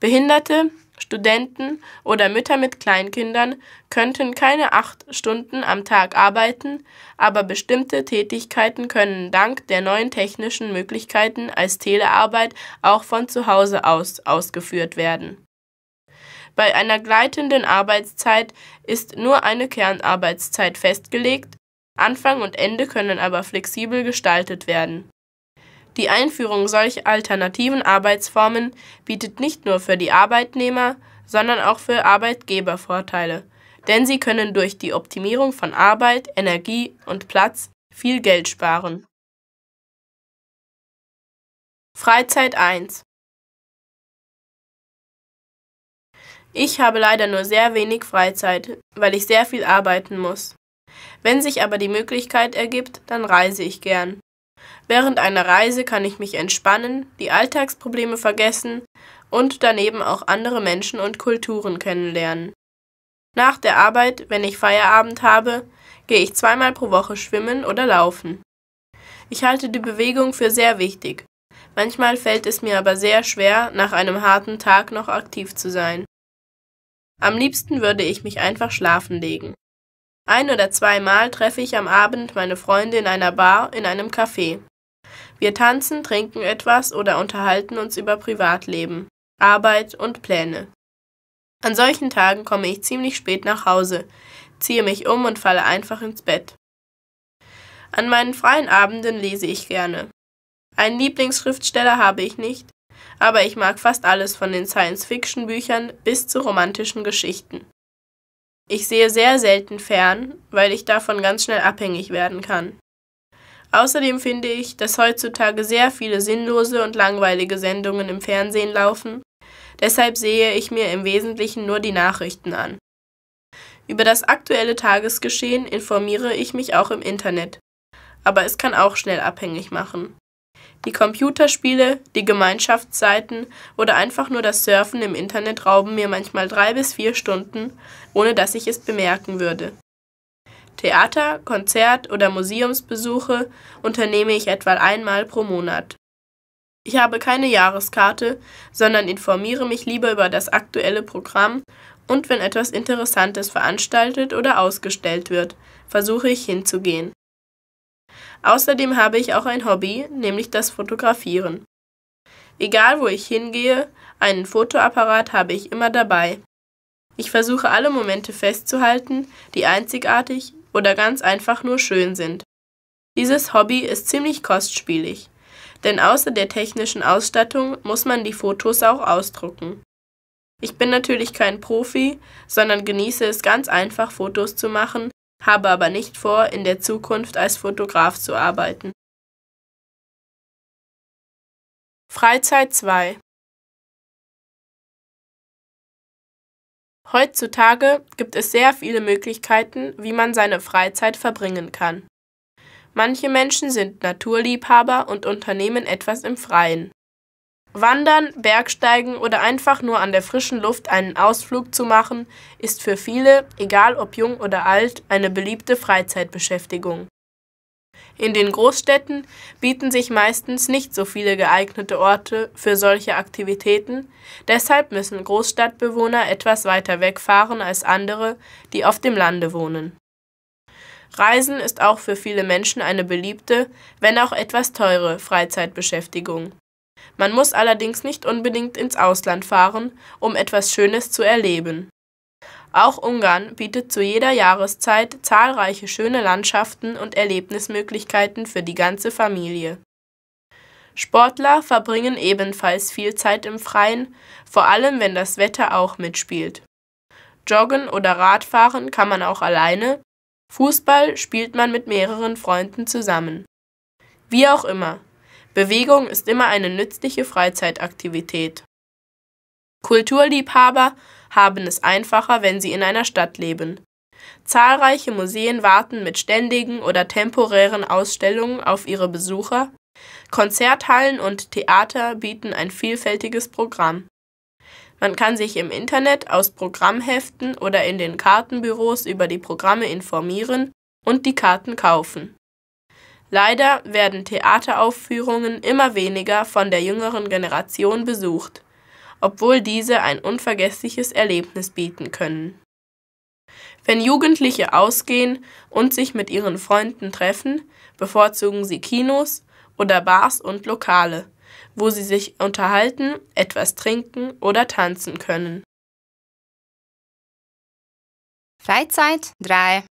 Behinderte, Studenten oder Mütter mit Kleinkindern könnten keine acht Stunden am Tag arbeiten, aber bestimmte Tätigkeiten können dank der neuen technischen Möglichkeiten als Telearbeit auch von zu Hause aus ausgeführt werden. Bei einer gleitenden Arbeitszeit ist nur eine Kernarbeitszeit festgelegt, Anfang und Ende können aber flexibel gestaltet werden die Einführung solch alternativen Arbeitsformen bietet nicht nur für die Arbeitnehmer, sondern auch für Arbeitgeber Vorteile, denn sie können durch die Optimierung von Arbeit, Energie und Platz viel Geld sparen. Freizeit 1 Ich habe leider nur sehr wenig Freizeit, weil ich sehr viel arbeiten muss. Wenn sich aber die Möglichkeit ergibt, dann reise ich gern. Während einer Reise kann ich mich entspannen, die Alltagsprobleme vergessen und daneben auch andere Menschen und Kulturen kennenlernen. Nach der Arbeit, wenn ich Feierabend habe, gehe ich zweimal pro Woche schwimmen oder laufen. Ich halte die Bewegung für sehr wichtig. Manchmal fällt es mir aber sehr schwer, nach einem harten Tag noch aktiv zu sein. Am liebsten würde ich mich einfach schlafen legen. Ein oder zweimal treffe ich am Abend meine Freunde in einer Bar in einem Café. Wir tanzen, trinken etwas oder unterhalten uns über Privatleben, Arbeit und Pläne. An solchen Tagen komme ich ziemlich spät nach Hause, ziehe mich um und falle einfach ins Bett. An meinen freien Abenden lese ich gerne. Einen Lieblingsschriftsteller habe ich nicht, aber ich mag fast alles von den Science-Fiction-Büchern bis zu romantischen Geschichten. Ich sehe sehr selten fern, weil ich davon ganz schnell abhängig werden kann. Außerdem finde ich, dass heutzutage sehr viele sinnlose und langweilige Sendungen im Fernsehen laufen. Deshalb sehe ich mir im Wesentlichen nur die Nachrichten an. Über das aktuelle Tagesgeschehen informiere ich mich auch im Internet. Aber es kann auch schnell abhängig machen. Die Computerspiele, die Gemeinschaftsseiten oder einfach nur das Surfen im Internet rauben mir manchmal drei bis vier Stunden, ohne dass ich es bemerken würde. Theater, Konzert oder Museumsbesuche unternehme ich etwa einmal pro Monat. Ich habe keine Jahreskarte, sondern informiere mich lieber über das aktuelle Programm und wenn etwas Interessantes veranstaltet oder ausgestellt wird, versuche ich hinzugehen. Außerdem habe ich auch ein Hobby, nämlich das Fotografieren. Egal wo ich hingehe, einen Fotoapparat habe ich immer dabei. Ich versuche alle Momente festzuhalten, die einzigartig, oder ganz einfach nur schön sind. Dieses Hobby ist ziemlich kostspielig, denn außer der technischen Ausstattung muss man die Fotos auch ausdrucken. Ich bin natürlich kein Profi, sondern genieße es ganz einfach, Fotos zu machen, habe aber nicht vor, in der Zukunft als Fotograf zu arbeiten. Freizeit 2 Heutzutage gibt es sehr viele Möglichkeiten, wie man seine Freizeit verbringen kann. Manche Menschen sind Naturliebhaber und unternehmen etwas im Freien. Wandern, Bergsteigen oder einfach nur an der frischen Luft einen Ausflug zu machen, ist für viele, egal ob jung oder alt, eine beliebte Freizeitbeschäftigung. In den Großstädten bieten sich meistens nicht so viele geeignete Orte für solche Aktivitäten, deshalb müssen Großstadtbewohner etwas weiter wegfahren als andere, die auf dem Lande wohnen. Reisen ist auch für viele Menschen eine beliebte, wenn auch etwas teure Freizeitbeschäftigung. Man muss allerdings nicht unbedingt ins Ausland fahren, um etwas Schönes zu erleben. Auch Ungarn bietet zu jeder Jahreszeit zahlreiche schöne Landschaften und Erlebnismöglichkeiten für die ganze Familie. Sportler verbringen ebenfalls viel Zeit im Freien, vor allem wenn das Wetter auch mitspielt. Joggen oder Radfahren kann man auch alleine, Fußball spielt man mit mehreren Freunden zusammen. Wie auch immer, Bewegung ist immer eine nützliche Freizeitaktivität. Kulturliebhaber haben es einfacher, wenn sie in einer Stadt leben. Zahlreiche Museen warten mit ständigen oder temporären Ausstellungen auf ihre Besucher, Konzerthallen und Theater bieten ein vielfältiges Programm. Man kann sich im Internet aus Programmheften oder in den Kartenbüros über die Programme informieren und die Karten kaufen. Leider werden Theateraufführungen immer weniger von der jüngeren Generation besucht obwohl diese ein unvergessliches Erlebnis bieten können. Wenn Jugendliche ausgehen und sich mit ihren Freunden treffen, bevorzugen sie Kinos oder Bars und Lokale, wo sie sich unterhalten, etwas trinken oder tanzen können. Freizeit 3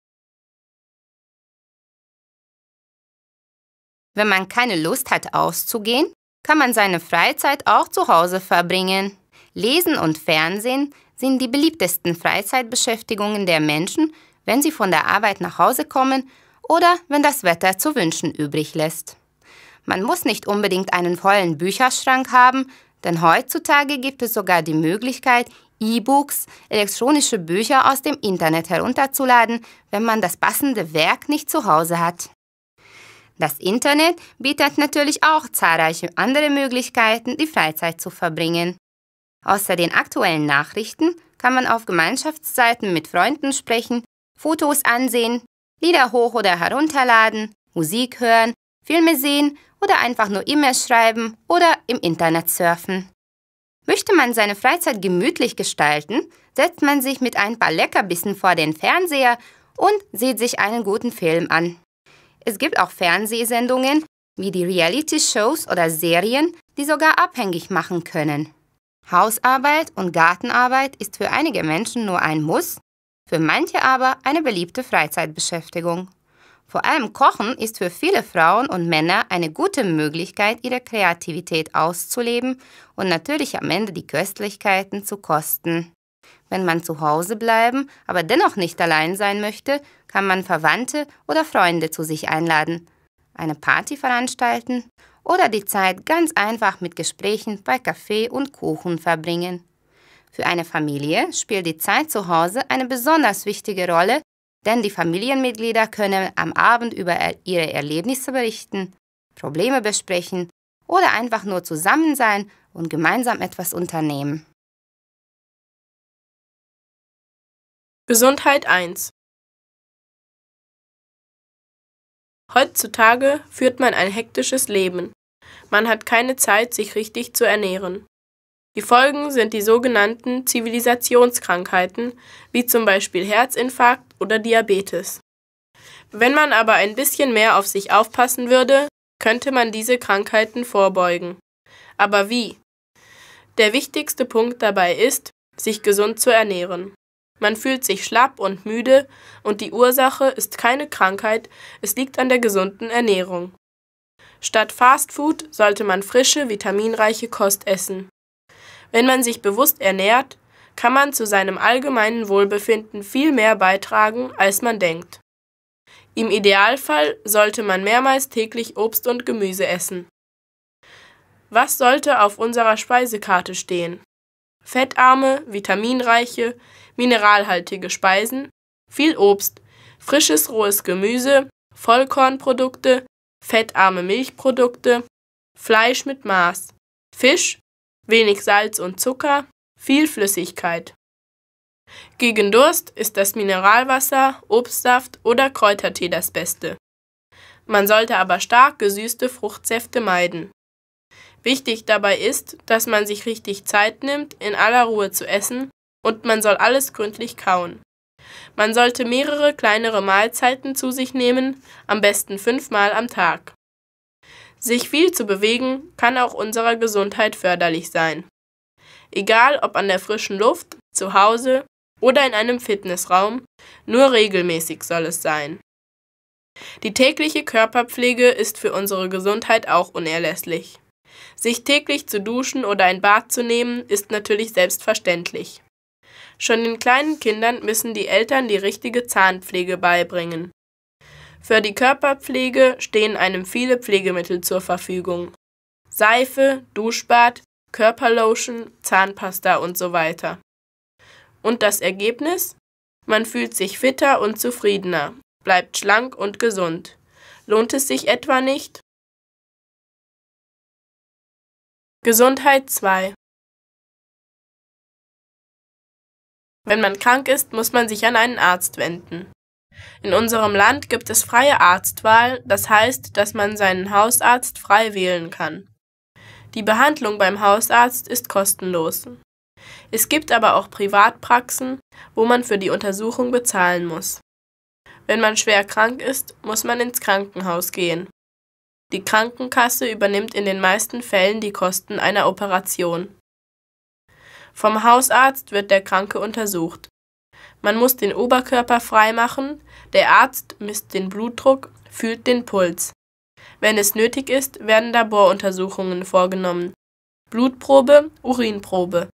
Wenn man keine Lust hat auszugehen, kann man seine Freizeit auch zu Hause verbringen. Lesen und Fernsehen sind die beliebtesten Freizeitbeschäftigungen der Menschen, wenn sie von der Arbeit nach Hause kommen oder wenn das Wetter zu wünschen übrig lässt. Man muss nicht unbedingt einen vollen Bücherschrank haben, denn heutzutage gibt es sogar die Möglichkeit, E-Books, elektronische Bücher aus dem Internet herunterzuladen, wenn man das passende Werk nicht zu Hause hat. Das Internet bietet natürlich auch zahlreiche andere Möglichkeiten, die Freizeit zu verbringen. Außer den aktuellen Nachrichten kann man auf Gemeinschaftsseiten mit Freunden sprechen, Fotos ansehen, Lieder hoch- oder herunterladen, Musik hören, Filme sehen oder einfach nur E-Mails schreiben oder im Internet surfen. Möchte man seine Freizeit gemütlich gestalten, setzt man sich mit ein paar Leckerbissen vor den Fernseher und sieht sich einen guten Film an. Es gibt auch Fernsehsendungen wie die Reality-Shows oder Serien, die sogar abhängig machen können. Hausarbeit und Gartenarbeit ist für einige Menschen nur ein Muss, für manche aber eine beliebte Freizeitbeschäftigung. Vor allem Kochen ist für viele Frauen und Männer eine gute Möglichkeit, ihre Kreativität auszuleben und natürlich am Ende die Köstlichkeiten zu kosten. Wenn man zu Hause bleiben, aber dennoch nicht allein sein möchte, kann man Verwandte oder Freunde zu sich einladen, eine Party veranstalten oder die Zeit ganz einfach mit Gesprächen bei Kaffee und Kuchen verbringen. Für eine Familie spielt die Zeit zu Hause eine besonders wichtige Rolle, denn die Familienmitglieder können am Abend über ihre Erlebnisse berichten, Probleme besprechen oder einfach nur zusammen sein und gemeinsam etwas unternehmen. Gesundheit 1 Heutzutage führt man ein hektisches Leben. Man hat keine Zeit, sich richtig zu ernähren. Die Folgen sind die sogenannten Zivilisationskrankheiten, wie zum Beispiel Herzinfarkt oder Diabetes. Wenn man aber ein bisschen mehr auf sich aufpassen würde, könnte man diese Krankheiten vorbeugen. Aber wie? Der wichtigste Punkt dabei ist, sich gesund zu ernähren. Man fühlt sich schlapp und müde und die Ursache ist keine Krankheit, es liegt an der gesunden Ernährung. Statt Fastfood sollte man frische, vitaminreiche Kost essen. Wenn man sich bewusst ernährt, kann man zu seinem allgemeinen Wohlbefinden viel mehr beitragen, als man denkt. Im Idealfall sollte man mehrmals täglich Obst und Gemüse essen. Was sollte auf unserer Speisekarte stehen? Fettarme, vitaminreiche, mineralhaltige Speisen, viel Obst, frisches rohes Gemüse, Vollkornprodukte, fettarme Milchprodukte, Fleisch mit Maß, Fisch, wenig Salz und Zucker, viel Flüssigkeit. Gegen Durst ist das Mineralwasser, Obstsaft oder Kräutertee das Beste. Man sollte aber stark gesüßte Fruchtsäfte meiden. Wichtig dabei ist, dass man sich richtig Zeit nimmt, in aller Ruhe zu essen und man soll alles gründlich kauen. Man sollte mehrere kleinere Mahlzeiten zu sich nehmen, am besten fünfmal am Tag. Sich viel zu bewegen kann auch unserer Gesundheit förderlich sein. Egal ob an der frischen Luft, zu Hause oder in einem Fitnessraum, nur regelmäßig soll es sein. Die tägliche Körperpflege ist für unsere Gesundheit auch unerlässlich. Sich täglich zu duschen oder ein Bad zu nehmen, ist natürlich selbstverständlich. Schon den kleinen Kindern müssen die Eltern die richtige Zahnpflege beibringen. Für die Körperpflege stehen einem viele Pflegemittel zur Verfügung. Seife, Duschbad, Körperlotion, Zahnpasta und so weiter. Und das Ergebnis? Man fühlt sich fitter und zufriedener, bleibt schlank und gesund. Lohnt es sich etwa nicht? Gesundheit 2 Wenn man krank ist, muss man sich an einen Arzt wenden. In unserem Land gibt es freie Arztwahl, das heißt, dass man seinen Hausarzt frei wählen kann. Die Behandlung beim Hausarzt ist kostenlos. Es gibt aber auch Privatpraxen, wo man für die Untersuchung bezahlen muss. Wenn man schwer krank ist, muss man ins Krankenhaus gehen. Die Krankenkasse übernimmt in den meisten Fällen die Kosten einer Operation. Vom Hausarzt wird der Kranke untersucht. Man muss den Oberkörper freimachen, der Arzt misst den Blutdruck, fühlt den Puls. Wenn es nötig ist, werden Laboruntersuchungen vorgenommen. Blutprobe, Urinprobe.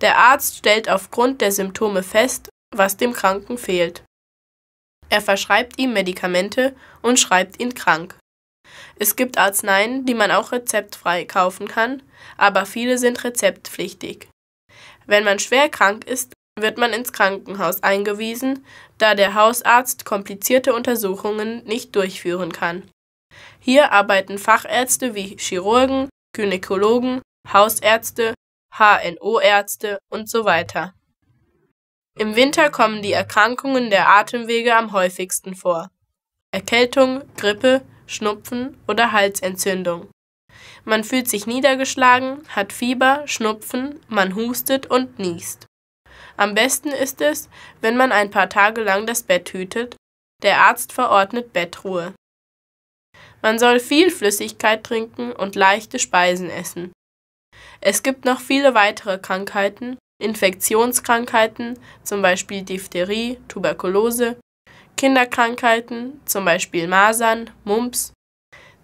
Der Arzt stellt aufgrund der Symptome fest, was dem Kranken fehlt. Er verschreibt ihm Medikamente und schreibt ihn krank. Es gibt Arzneien, die man auch rezeptfrei kaufen kann, aber viele sind rezeptpflichtig. Wenn man schwer krank ist, wird man ins Krankenhaus eingewiesen, da der Hausarzt komplizierte Untersuchungen nicht durchführen kann. Hier arbeiten Fachärzte wie Chirurgen, Gynäkologen, Hausärzte, HNO-Ärzte und so weiter. Im Winter kommen die Erkrankungen der Atemwege am häufigsten vor. Erkältung, Grippe, Schnupfen oder Halsentzündung. Man fühlt sich niedergeschlagen, hat Fieber, Schnupfen, man hustet und niest. Am besten ist es, wenn man ein paar Tage lang das Bett hütet, der Arzt verordnet Bettruhe. Man soll viel Flüssigkeit trinken und leichte Speisen essen. Es gibt noch viele weitere Krankheiten, Infektionskrankheiten, zum Beispiel Diphtherie, Tuberkulose, Kinderkrankheiten, zum Beispiel Masern, Mumps,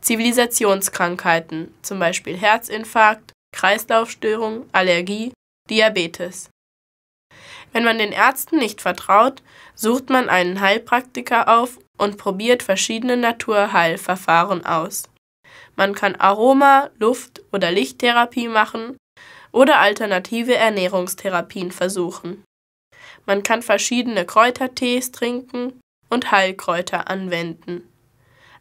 Zivilisationskrankheiten, zum Beispiel Herzinfarkt, Kreislaufstörung, Allergie, Diabetes. Wenn man den Ärzten nicht vertraut, sucht man einen Heilpraktiker auf und probiert verschiedene Naturheilverfahren aus. Man kann Aroma-, Luft- oder Lichttherapie machen oder alternative Ernährungstherapien versuchen. Man kann verschiedene Kräutertees trinken und Heilkräuter anwenden.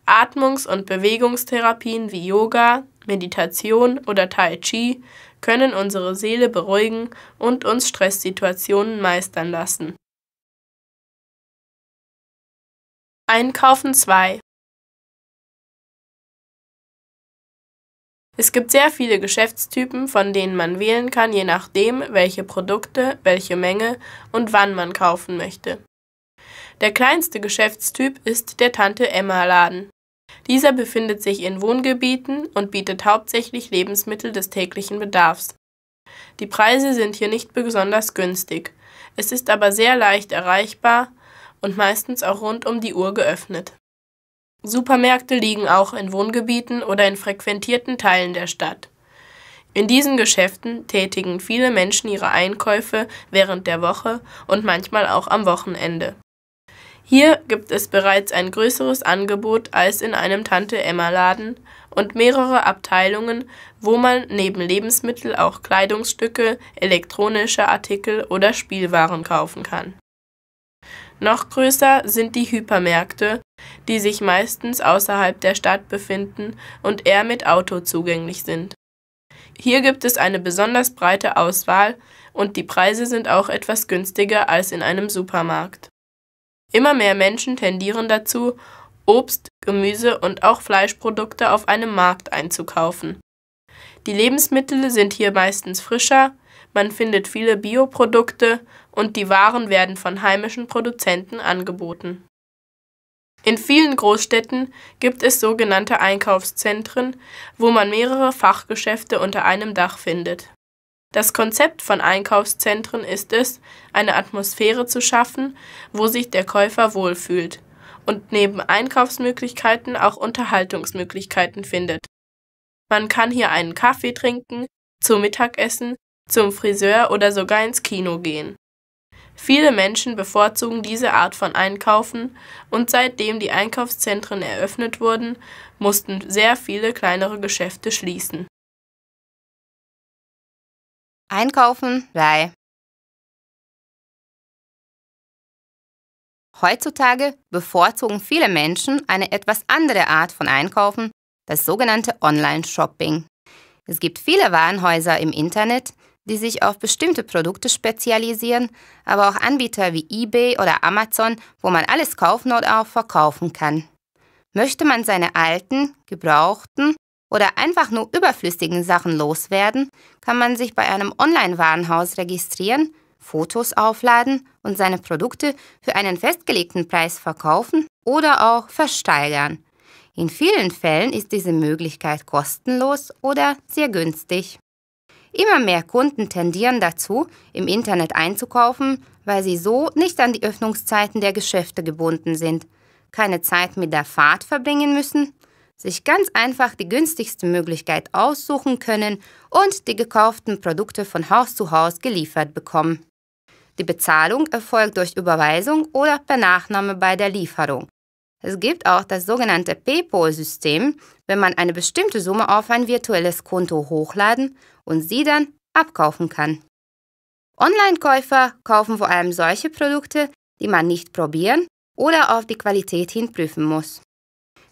Atmungs- und Bewegungstherapien wie Yoga, Meditation oder Tai Chi können unsere Seele beruhigen und uns Stresssituationen meistern lassen. Einkaufen 2 Es gibt sehr viele Geschäftstypen, von denen man wählen kann, je nachdem, welche Produkte, welche Menge und wann man kaufen möchte. Der kleinste Geschäftstyp ist der Tante Emma Laden. Dieser befindet sich in Wohngebieten und bietet hauptsächlich Lebensmittel des täglichen Bedarfs. Die Preise sind hier nicht besonders günstig. Es ist aber sehr leicht erreichbar und meistens auch rund um die Uhr geöffnet. Supermärkte liegen auch in Wohngebieten oder in frequentierten Teilen der Stadt. In diesen Geschäften tätigen viele Menschen ihre Einkäufe während der Woche und manchmal auch am Wochenende. Hier gibt es bereits ein größeres Angebot als in einem Tante-Emma-Laden und mehrere Abteilungen, wo man neben Lebensmittel auch Kleidungsstücke, elektronische Artikel oder Spielwaren kaufen kann. Noch größer sind die Hypermärkte, die sich meistens außerhalb der Stadt befinden und eher mit Auto zugänglich sind. Hier gibt es eine besonders breite Auswahl und die Preise sind auch etwas günstiger als in einem Supermarkt. Immer mehr Menschen tendieren dazu, Obst, Gemüse und auch Fleischprodukte auf einem Markt einzukaufen. Die Lebensmittel sind hier meistens frischer, man findet viele Bioprodukte und die Waren werden von heimischen Produzenten angeboten. In vielen Großstädten gibt es sogenannte Einkaufszentren, wo man mehrere Fachgeschäfte unter einem Dach findet. Das Konzept von Einkaufszentren ist es, eine Atmosphäre zu schaffen, wo sich der Käufer wohlfühlt und neben Einkaufsmöglichkeiten auch Unterhaltungsmöglichkeiten findet. Man kann hier einen Kaffee trinken, zum Mittagessen, zum Friseur oder sogar ins Kino gehen. Viele Menschen bevorzugen diese Art von Einkaufen und seitdem die Einkaufszentren eröffnet wurden, mussten sehr viele kleinere Geschäfte schließen Einkaufen, bei. Heutzutage bevorzugen viele Menschen eine etwas andere Art von Einkaufen, das sogenannte Online-Shopping. Es gibt viele Warenhäuser im Internet, die sich auf bestimmte Produkte spezialisieren, aber auch Anbieter wie eBay oder Amazon, wo man alles kaufen oder auch verkaufen kann. Möchte man seine alten, gebrauchten oder einfach nur überflüssigen Sachen loswerden, kann man sich bei einem Online-Warenhaus registrieren, Fotos aufladen und seine Produkte für einen festgelegten Preis verkaufen oder auch versteigern. In vielen Fällen ist diese Möglichkeit kostenlos oder sehr günstig. Immer mehr Kunden tendieren dazu, im Internet einzukaufen, weil sie so nicht an die Öffnungszeiten der Geschäfte gebunden sind, keine Zeit mit der Fahrt verbringen müssen sich ganz einfach die günstigste Möglichkeit aussuchen können und die gekauften Produkte von Haus zu Haus geliefert bekommen. Die Bezahlung erfolgt durch Überweisung oder per Nachname bei der Lieferung. Es gibt auch das sogenannte PayPal-System, wenn man eine bestimmte Summe auf ein virtuelles Konto hochladen und sie dann abkaufen kann. Online-Käufer kaufen vor allem solche Produkte, die man nicht probieren oder auf die Qualität hin prüfen muss.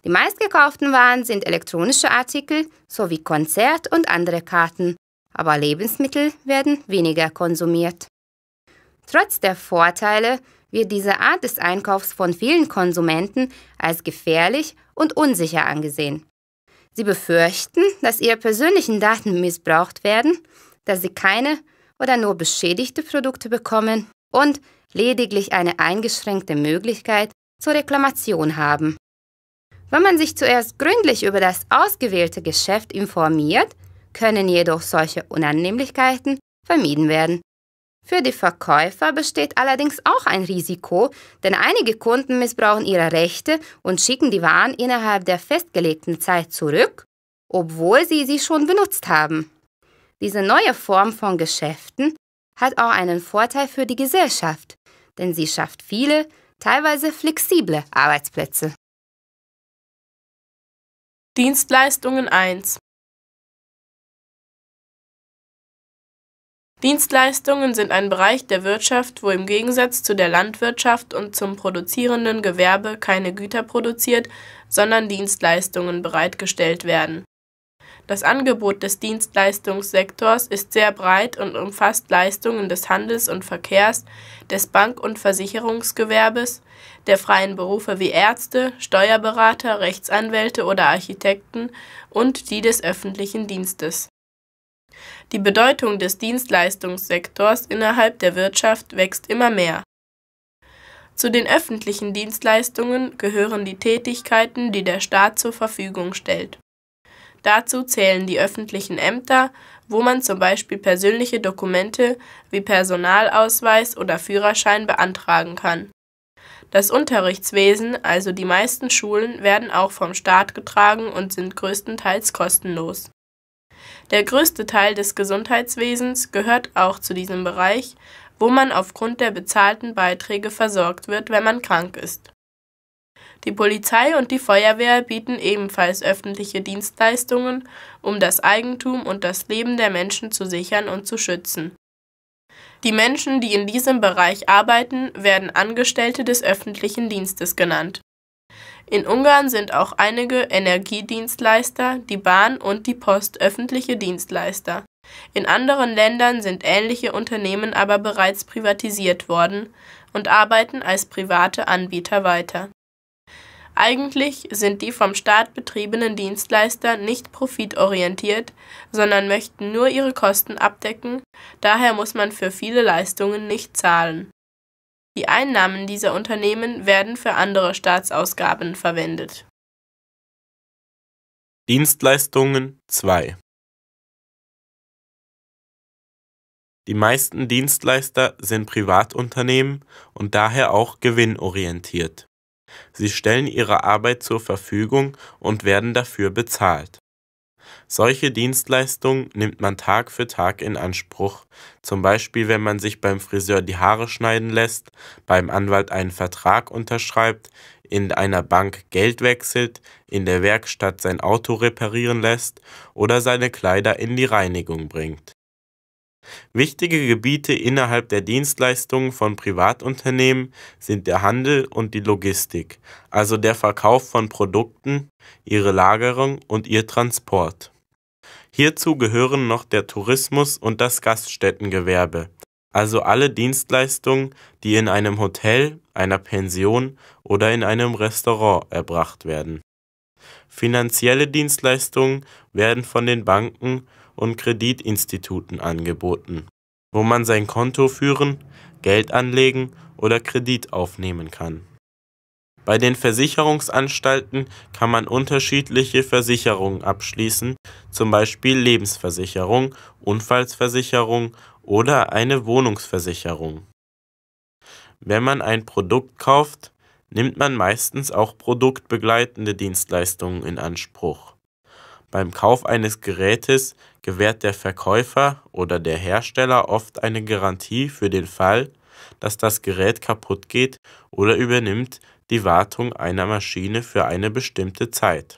Die meistgekauften Waren sind elektronische Artikel sowie Konzert- und andere Karten, aber Lebensmittel werden weniger konsumiert. Trotz der Vorteile wird diese Art des Einkaufs von vielen Konsumenten als gefährlich und unsicher angesehen. Sie befürchten, dass ihre persönlichen Daten missbraucht werden, dass sie keine oder nur beschädigte Produkte bekommen und lediglich eine eingeschränkte Möglichkeit zur Reklamation haben. Wenn man sich zuerst gründlich über das ausgewählte Geschäft informiert, können jedoch solche Unannehmlichkeiten vermieden werden. Für die Verkäufer besteht allerdings auch ein Risiko, denn einige Kunden missbrauchen ihre Rechte und schicken die Waren innerhalb der festgelegten Zeit zurück, obwohl sie sie schon benutzt haben. Diese neue Form von Geschäften hat auch einen Vorteil für die Gesellschaft, denn sie schafft viele, teilweise flexible Arbeitsplätze. Dienstleistungen 1 Dienstleistungen sind ein Bereich der Wirtschaft, wo im Gegensatz zu der Landwirtschaft und zum produzierenden Gewerbe keine Güter produziert, sondern Dienstleistungen bereitgestellt werden das Angebot des Dienstleistungssektors ist sehr breit und umfasst Leistungen des Handels und Verkehrs, des Bank- und Versicherungsgewerbes, der freien Berufe wie Ärzte, Steuerberater, Rechtsanwälte oder Architekten und die des öffentlichen Dienstes. Die Bedeutung des Dienstleistungssektors innerhalb der Wirtschaft wächst immer mehr. Zu den öffentlichen Dienstleistungen gehören die Tätigkeiten, die der Staat zur Verfügung stellt. Dazu zählen die öffentlichen Ämter, wo man zum Beispiel persönliche Dokumente wie Personalausweis oder Führerschein beantragen kann. Das Unterrichtswesen, also die meisten Schulen, werden auch vom Staat getragen und sind größtenteils kostenlos. Der größte Teil des Gesundheitswesens gehört auch zu diesem Bereich, wo man aufgrund der bezahlten Beiträge versorgt wird, wenn man krank ist. Die Polizei und die Feuerwehr bieten ebenfalls öffentliche Dienstleistungen, um das Eigentum und das Leben der Menschen zu sichern und zu schützen. Die Menschen, die in diesem Bereich arbeiten, werden Angestellte des öffentlichen Dienstes genannt. In Ungarn sind auch einige Energiedienstleister, die Bahn und die Post öffentliche Dienstleister. In anderen Ländern sind ähnliche Unternehmen aber bereits privatisiert worden und arbeiten als private Anbieter weiter. Eigentlich sind die vom Staat betriebenen Dienstleister nicht profitorientiert, sondern möchten nur ihre Kosten abdecken, daher muss man für viele Leistungen nicht zahlen. Die Einnahmen dieser Unternehmen werden für andere Staatsausgaben verwendet. Dienstleistungen 2 Die meisten Dienstleister sind Privatunternehmen und daher auch gewinnorientiert. Sie stellen ihre Arbeit zur Verfügung und werden dafür bezahlt. Solche Dienstleistungen nimmt man Tag für Tag in Anspruch, zum Beispiel wenn man sich beim Friseur die Haare schneiden lässt, beim Anwalt einen Vertrag unterschreibt, in einer Bank Geld wechselt, in der Werkstatt sein Auto reparieren lässt oder seine Kleider in die Reinigung bringt. Wichtige Gebiete innerhalb der Dienstleistungen von Privatunternehmen sind der Handel und die Logistik, also der Verkauf von Produkten, ihre Lagerung und ihr Transport. Hierzu gehören noch der Tourismus und das Gaststättengewerbe, also alle Dienstleistungen, die in einem Hotel, einer Pension oder in einem Restaurant erbracht werden. Finanzielle Dienstleistungen werden von den Banken und Kreditinstituten angeboten, wo man sein Konto führen, Geld anlegen oder Kredit aufnehmen kann. Bei den Versicherungsanstalten kann man unterschiedliche Versicherungen abschließen, zum Beispiel Lebensversicherung, Unfallsversicherung oder eine Wohnungsversicherung. Wenn man ein Produkt kauft, nimmt man meistens auch produktbegleitende Dienstleistungen in Anspruch. Beim Kauf eines Gerätes gewährt der Verkäufer oder der Hersteller oft eine Garantie für den Fall, dass das Gerät kaputt geht oder übernimmt die Wartung einer Maschine für eine bestimmte Zeit.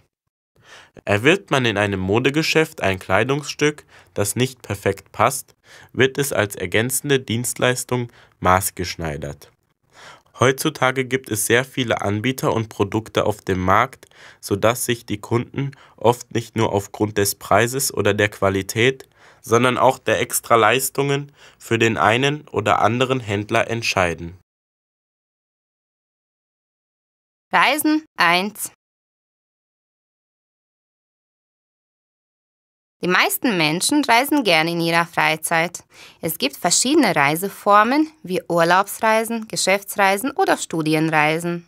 Erwirbt man in einem Modegeschäft ein Kleidungsstück, das nicht perfekt passt, wird es als ergänzende Dienstleistung maßgeschneidert. Heutzutage gibt es sehr viele Anbieter und Produkte auf dem Markt, sodass sich die Kunden oft nicht nur aufgrund des Preises oder der Qualität, sondern auch der Extraleistungen für den einen oder anderen Händler entscheiden. Reisen 1 Die meisten Menschen reisen gerne in ihrer Freizeit. Es gibt verschiedene Reiseformen wie Urlaubsreisen, Geschäftsreisen oder Studienreisen.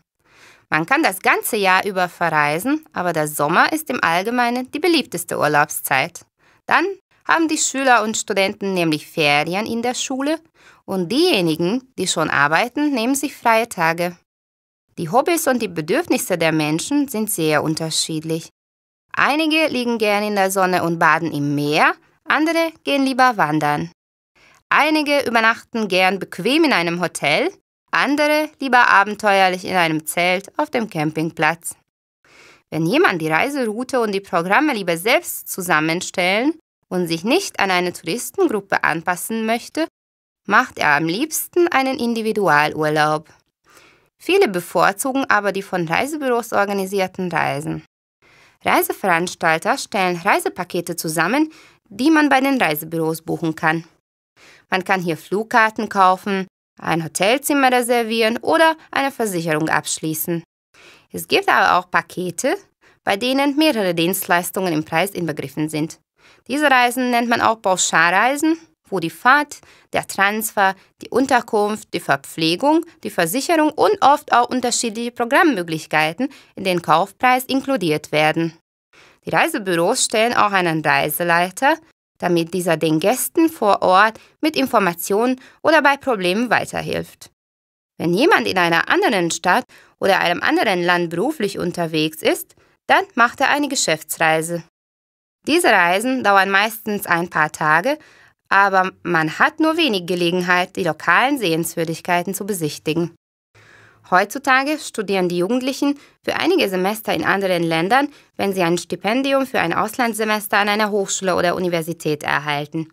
Man kann das ganze Jahr über verreisen, aber der Sommer ist im Allgemeinen die beliebteste Urlaubszeit. Dann haben die Schüler und Studenten nämlich Ferien in der Schule und diejenigen, die schon arbeiten, nehmen sich freie Tage. Die Hobbys und die Bedürfnisse der Menschen sind sehr unterschiedlich. Einige liegen gern in der Sonne und baden im Meer, andere gehen lieber wandern. Einige übernachten gern bequem in einem Hotel, andere lieber abenteuerlich in einem Zelt auf dem Campingplatz. Wenn jemand die Reiseroute und die Programme lieber selbst zusammenstellen und sich nicht an eine Touristengruppe anpassen möchte, macht er am liebsten einen Individualurlaub. Viele bevorzugen aber die von Reisebüros organisierten Reisen. Reiseveranstalter stellen Reisepakete zusammen, die man bei den Reisebüros buchen kann. Man kann hier Flugkarten kaufen, ein Hotelzimmer reservieren oder eine Versicherung abschließen. Es gibt aber auch Pakete, bei denen mehrere Dienstleistungen im Preis inbegriffen sind. Diese Reisen nennt man auch Pauschalreisen wo die Fahrt, der Transfer, die Unterkunft, die Verpflegung, die Versicherung und oft auch unterschiedliche Programmmöglichkeiten in den Kaufpreis inkludiert werden. Die Reisebüros stellen auch einen Reiseleiter, damit dieser den Gästen vor Ort mit Informationen oder bei Problemen weiterhilft. Wenn jemand in einer anderen Stadt oder einem anderen Land beruflich unterwegs ist, dann macht er eine Geschäftsreise. Diese Reisen dauern meistens ein paar Tage, aber man hat nur wenig Gelegenheit, die lokalen Sehenswürdigkeiten zu besichtigen. Heutzutage studieren die Jugendlichen für einige Semester in anderen Ländern, wenn sie ein Stipendium für ein Auslandssemester an einer Hochschule oder Universität erhalten.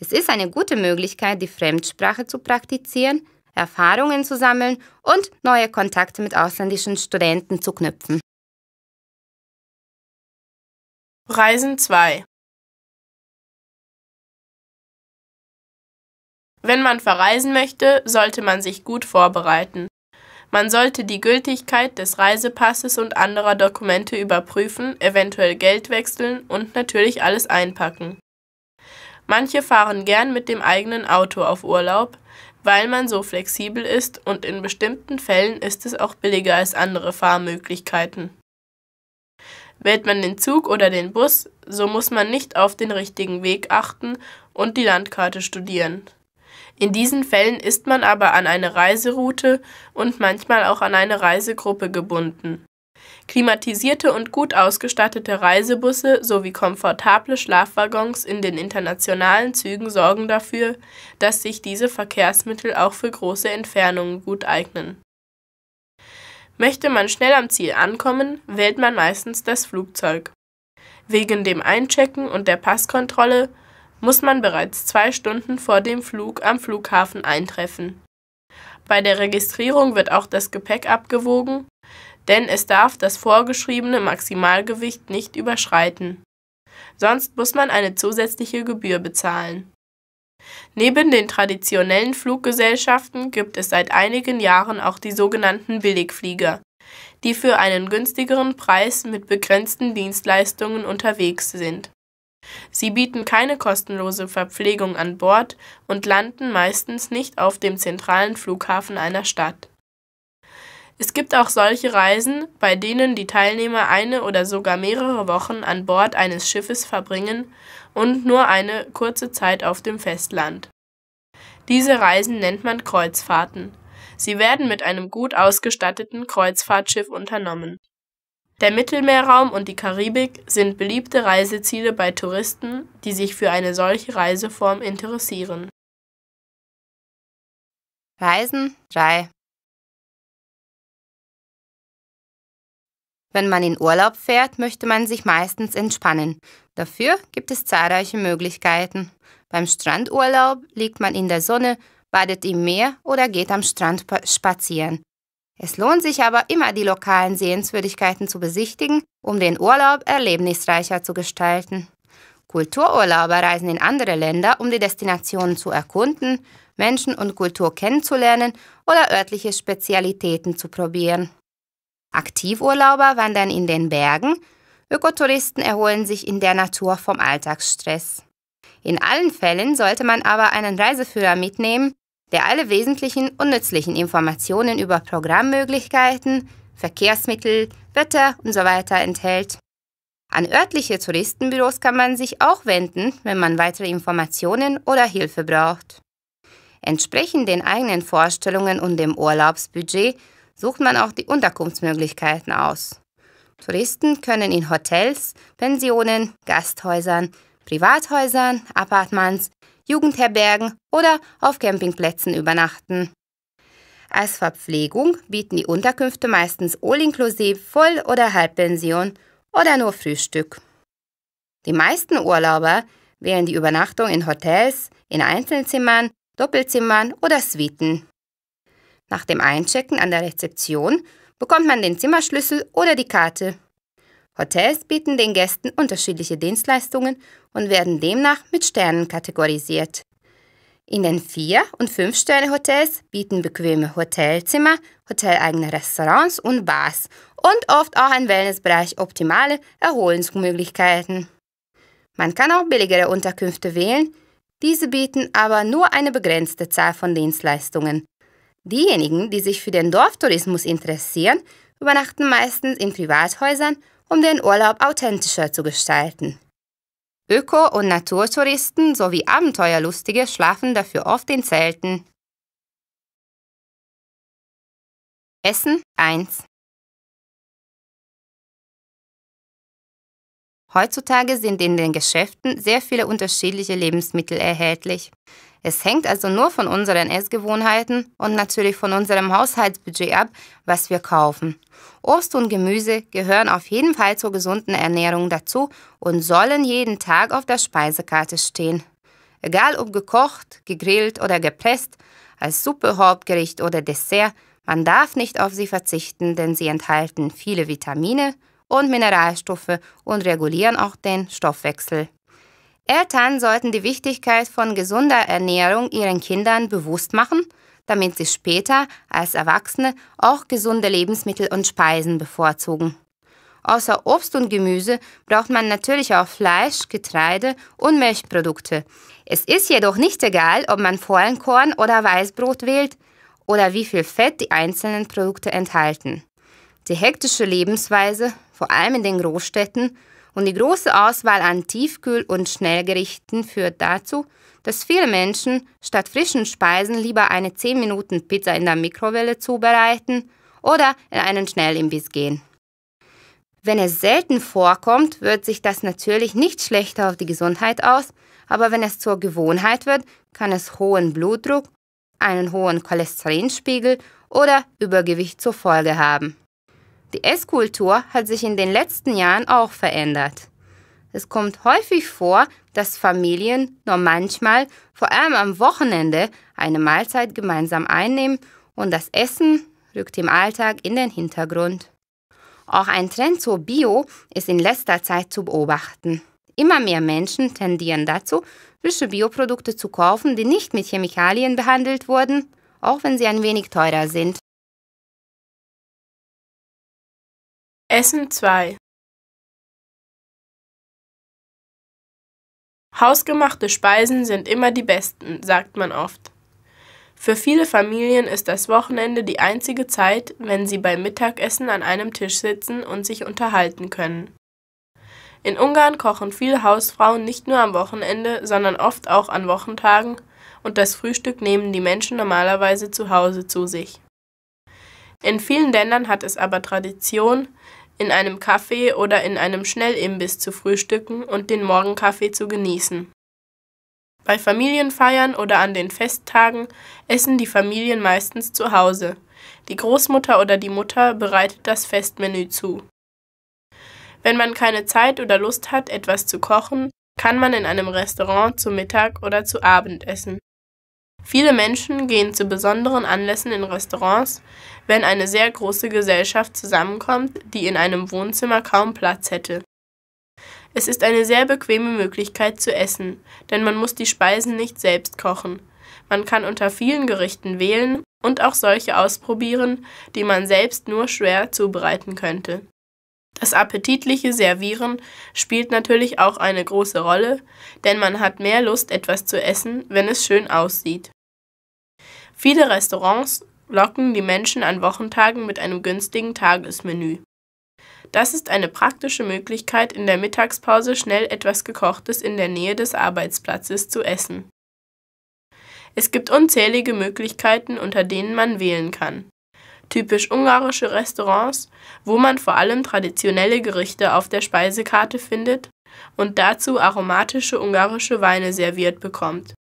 Es ist eine gute Möglichkeit, die Fremdsprache zu praktizieren, Erfahrungen zu sammeln und neue Kontakte mit ausländischen Studenten zu knüpfen. Reisen 2 Wenn man verreisen möchte, sollte man sich gut vorbereiten. Man sollte die Gültigkeit des Reisepasses und anderer Dokumente überprüfen, eventuell Geld wechseln und natürlich alles einpacken. Manche fahren gern mit dem eigenen Auto auf Urlaub, weil man so flexibel ist und in bestimmten Fällen ist es auch billiger als andere Fahrmöglichkeiten. Wählt man den Zug oder den Bus, so muss man nicht auf den richtigen Weg achten und die Landkarte studieren. In diesen Fällen ist man aber an eine Reiseroute und manchmal auch an eine Reisegruppe gebunden. Klimatisierte und gut ausgestattete Reisebusse sowie komfortable Schlafwaggons in den internationalen Zügen sorgen dafür, dass sich diese Verkehrsmittel auch für große Entfernungen gut eignen. Möchte man schnell am Ziel ankommen, wählt man meistens das Flugzeug. Wegen dem Einchecken und der Passkontrolle muss man bereits zwei Stunden vor dem Flug am Flughafen eintreffen. Bei der Registrierung wird auch das Gepäck abgewogen, denn es darf das vorgeschriebene Maximalgewicht nicht überschreiten. Sonst muss man eine zusätzliche Gebühr bezahlen. Neben den traditionellen Fluggesellschaften gibt es seit einigen Jahren auch die sogenannten Billigflieger, die für einen günstigeren Preis mit begrenzten Dienstleistungen unterwegs sind. Sie bieten keine kostenlose Verpflegung an Bord und landen meistens nicht auf dem zentralen Flughafen einer Stadt. Es gibt auch solche Reisen, bei denen die Teilnehmer eine oder sogar mehrere Wochen an Bord eines Schiffes verbringen und nur eine kurze Zeit auf dem Festland. Diese Reisen nennt man Kreuzfahrten. Sie werden mit einem gut ausgestatteten Kreuzfahrtschiff unternommen. Der Mittelmeerraum und die Karibik sind beliebte Reiseziele bei Touristen, die sich für eine solche Reiseform interessieren. Reisen 3 Wenn man in Urlaub fährt, möchte man sich meistens entspannen. Dafür gibt es zahlreiche Möglichkeiten. Beim Strandurlaub liegt man in der Sonne, badet im Meer oder geht am Strand spazieren. Es lohnt sich aber immer, die lokalen Sehenswürdigkeiten zu besichtigen, um den Urlaub erlebnisreicher zu gestalten. Kultururlauber reisen in andere Länder, um die Destinationen zu erkunden, Menschen und Kultur kennenzulernen oder örtliche Spezialitäten zu probieren. Aktivurlauber wandern in den Bergen, Ökotouristen erholen sich in der Natur vom Alltagsstress. In allen Fällen sollte man aber einen Reiseführer mitnehmen, der alle wesentlichen und nützlichen Informationen über Programmmöglichkeiten, Verkehrsmittel, Wetter usw. So enthält. An örtliche Touristenbüros kann man sich auch wenden, wenn man weitere Informationen oder Hilfe braucht. Entsprechend den eigenen Vorstellungen und dem Urlaubsbudget sucht man auch die Unterkunftsmöglichkeiten aus. Touristen können in Hotels, Pensionen, Gasthäusern, Privathäusern, Apartments, Jugendherbergen oder auf Campingplätzen übernachten. Als Verpflegung bieten die Unterkünfte meistens all-inklusiv Voll- oder Halbpension oder nur Frühstück. Die meisten Urlauber wählen die Übernachtung in Hotels, in Einzelzimmern, Doppelzimmern oder Suiten. Nach dem Einchecken an der Rezeption bekommt man den Zimmerschlüssel oder die Karte Hotels bieten den Gästen unterschiedliche Dienstleistungen und werden demnach mit Sternen kategorisiert. In den 4- und 5-Sterne-Hotels bieten bequeme Hotelzimmer, hoteleigene Restaurants und Bars und oft auch ein Wellnessbereich optimale Erholungsmöglichkeiten. Man kann auch billigere Unterkünfte wählen, diese bieten aber nur eine begrenzte Zahl von Dienstleistungen. Diejenigen, die sich für den Dorftourismus interessieren, übernachten meistens in Privathäusern um den Urlaub authentischer zu gestalten. Öko- und Naturtouristen sowie Abenteuerlustige schlafen dafür oft in Zelten. Essen 1 Heutzutage sind in den Geschäften sehr viele unterschiedliche Lebensmittel erhältlich. Es hängt also nur von unseren Essgewohnheiten und natürlich von unserem Haushaltsbudget ab, was wir kaufen. Obst und Gemüse gehören auf jeden Fall zur gesunden Ernährung dazu und sollen jeden Tag auf der Speisekarte stehen. Egal ob gekocht, gegrillt oder gepresst, als Suppe, Hauptgericht oder Dessert, man darf nicht auf sie verzichten, denn sie enthalten viele Vitamine und Mineralstoffe und regulieren auch den Stoffwechsel. Eltern sollten die Wichtigkeit von gesunder Ernährung ihren Kindern bewusst machen – damit sie später als Erwachsene auch gesunde Lebensmittel und Speisen bevorzugen. Außer Obst und Gemüse braucht man natürlich auch Fleisch, Getreide und Milchprodukte. Es ist jedoch nicht egal, ob man Vollenkorn oder Weißbrot wählt oder wie viel Fett die einzelnen Produkte enthalten. Die hektische Lebensweise, vor allem in den Großstädten, und die große Auswahl an Tiefkühl- und Schnellgerichten führt dazu, dass viele Menschen statt frischen Speisen lieber eine 10 Minuten Pizza in der Mikrowelle zubereiten oder in einen Schnellimbiss gehen. Wenn es selten vorkommt, wird sich das natürlich nicht schlechter auf die Gesundheit aus, aber wenn es zur Gewohnheit wird, kann es hohen Blutdruck, einen hohen Cholesterinspiegel oder Übergewicht zur Folge haben. Die Esskultur hat sich in den letzten Jahren auch verändert. Es kommt häufig vor, dass Familien nur manchmal, vor allem am Wochenende, eine Mahlzeit gemeinsam einnehmen und das Essen rückt im Alltag in den Hintergrund. Auch ein Trend zur Bio ist in letzter Zeit zu beobachten. Immer mehr Menschen tendieren dazu, frische Bioprodukte zu kaufen, die nicht mit Chemikalien behandelt wurden, auch wenn sie ein wenig teurer sind. Essen 2 Hausgemachte Speisen sind immer die besten, sagt man oft. Für viele Familien ist das Wochenende die einzige Zeit, wenn sie beim Mittagessen an einem Tisch sitzen und sich unterhalten können. In Ungarn kochen viele Hausfrauen nicht nur am Wochenende, sondern oft auch an Wochentagen, und das Frühstück nehmen die Menschen normalerweise zu Hause zu sich. In vielen Ländern hat es aber Tradition, in einem Kaffee oder in einem Schnellimbiss zu frühstücken und den Morgenkaffee zu genießen. Bei Familienfeiern oder an den Festtagen essen die Familien meistens zu Hause. Die Großmutter oder die Mutter bereitet das Festmenü zu. Wenn man keine Zeit oder Lust hat, etwas zu kochen, kann man in einem Restaurant zu Mittag oder zu Abend essen. Viele Menschen gehen zu besonderen Anlässen in Restaurants, wenn eine sehr große Gesellschaft zusammenkommt, die in einem Wohnzimmer kaum Platz hätte. Es ist eine sehr bequeme Möglichkeit zu essen, denn man muss die Speisen nicht selbst kochen. Man kann unter vielen Gerichten wählen und auch solche ausprobieren, die man selbst nur schwer zubereiten könnte. Das appetitliche Servieren spielt natürlich auch eine große Rolle, denn man hat mehr Lust, etwas zu essen, wenn es schön aussieht. Viele Restaurants locken die Menschen an Wochentagen mit einem günstigen Tagesmenü. Das ist eine praktische Möglichkeit, in der Mittagspause schnell etwas Gekochtes in der Nähe des Arbeitsplatzes zu essen. Es gibt unzählige Möglichkeiten, unter denen man wählen kann. Typisch ungarische Restaurants, wo man vor allem traditionelle Gerichte auf der Speisekarte findet und dazu aromatische ungarische Weine serviert bekommt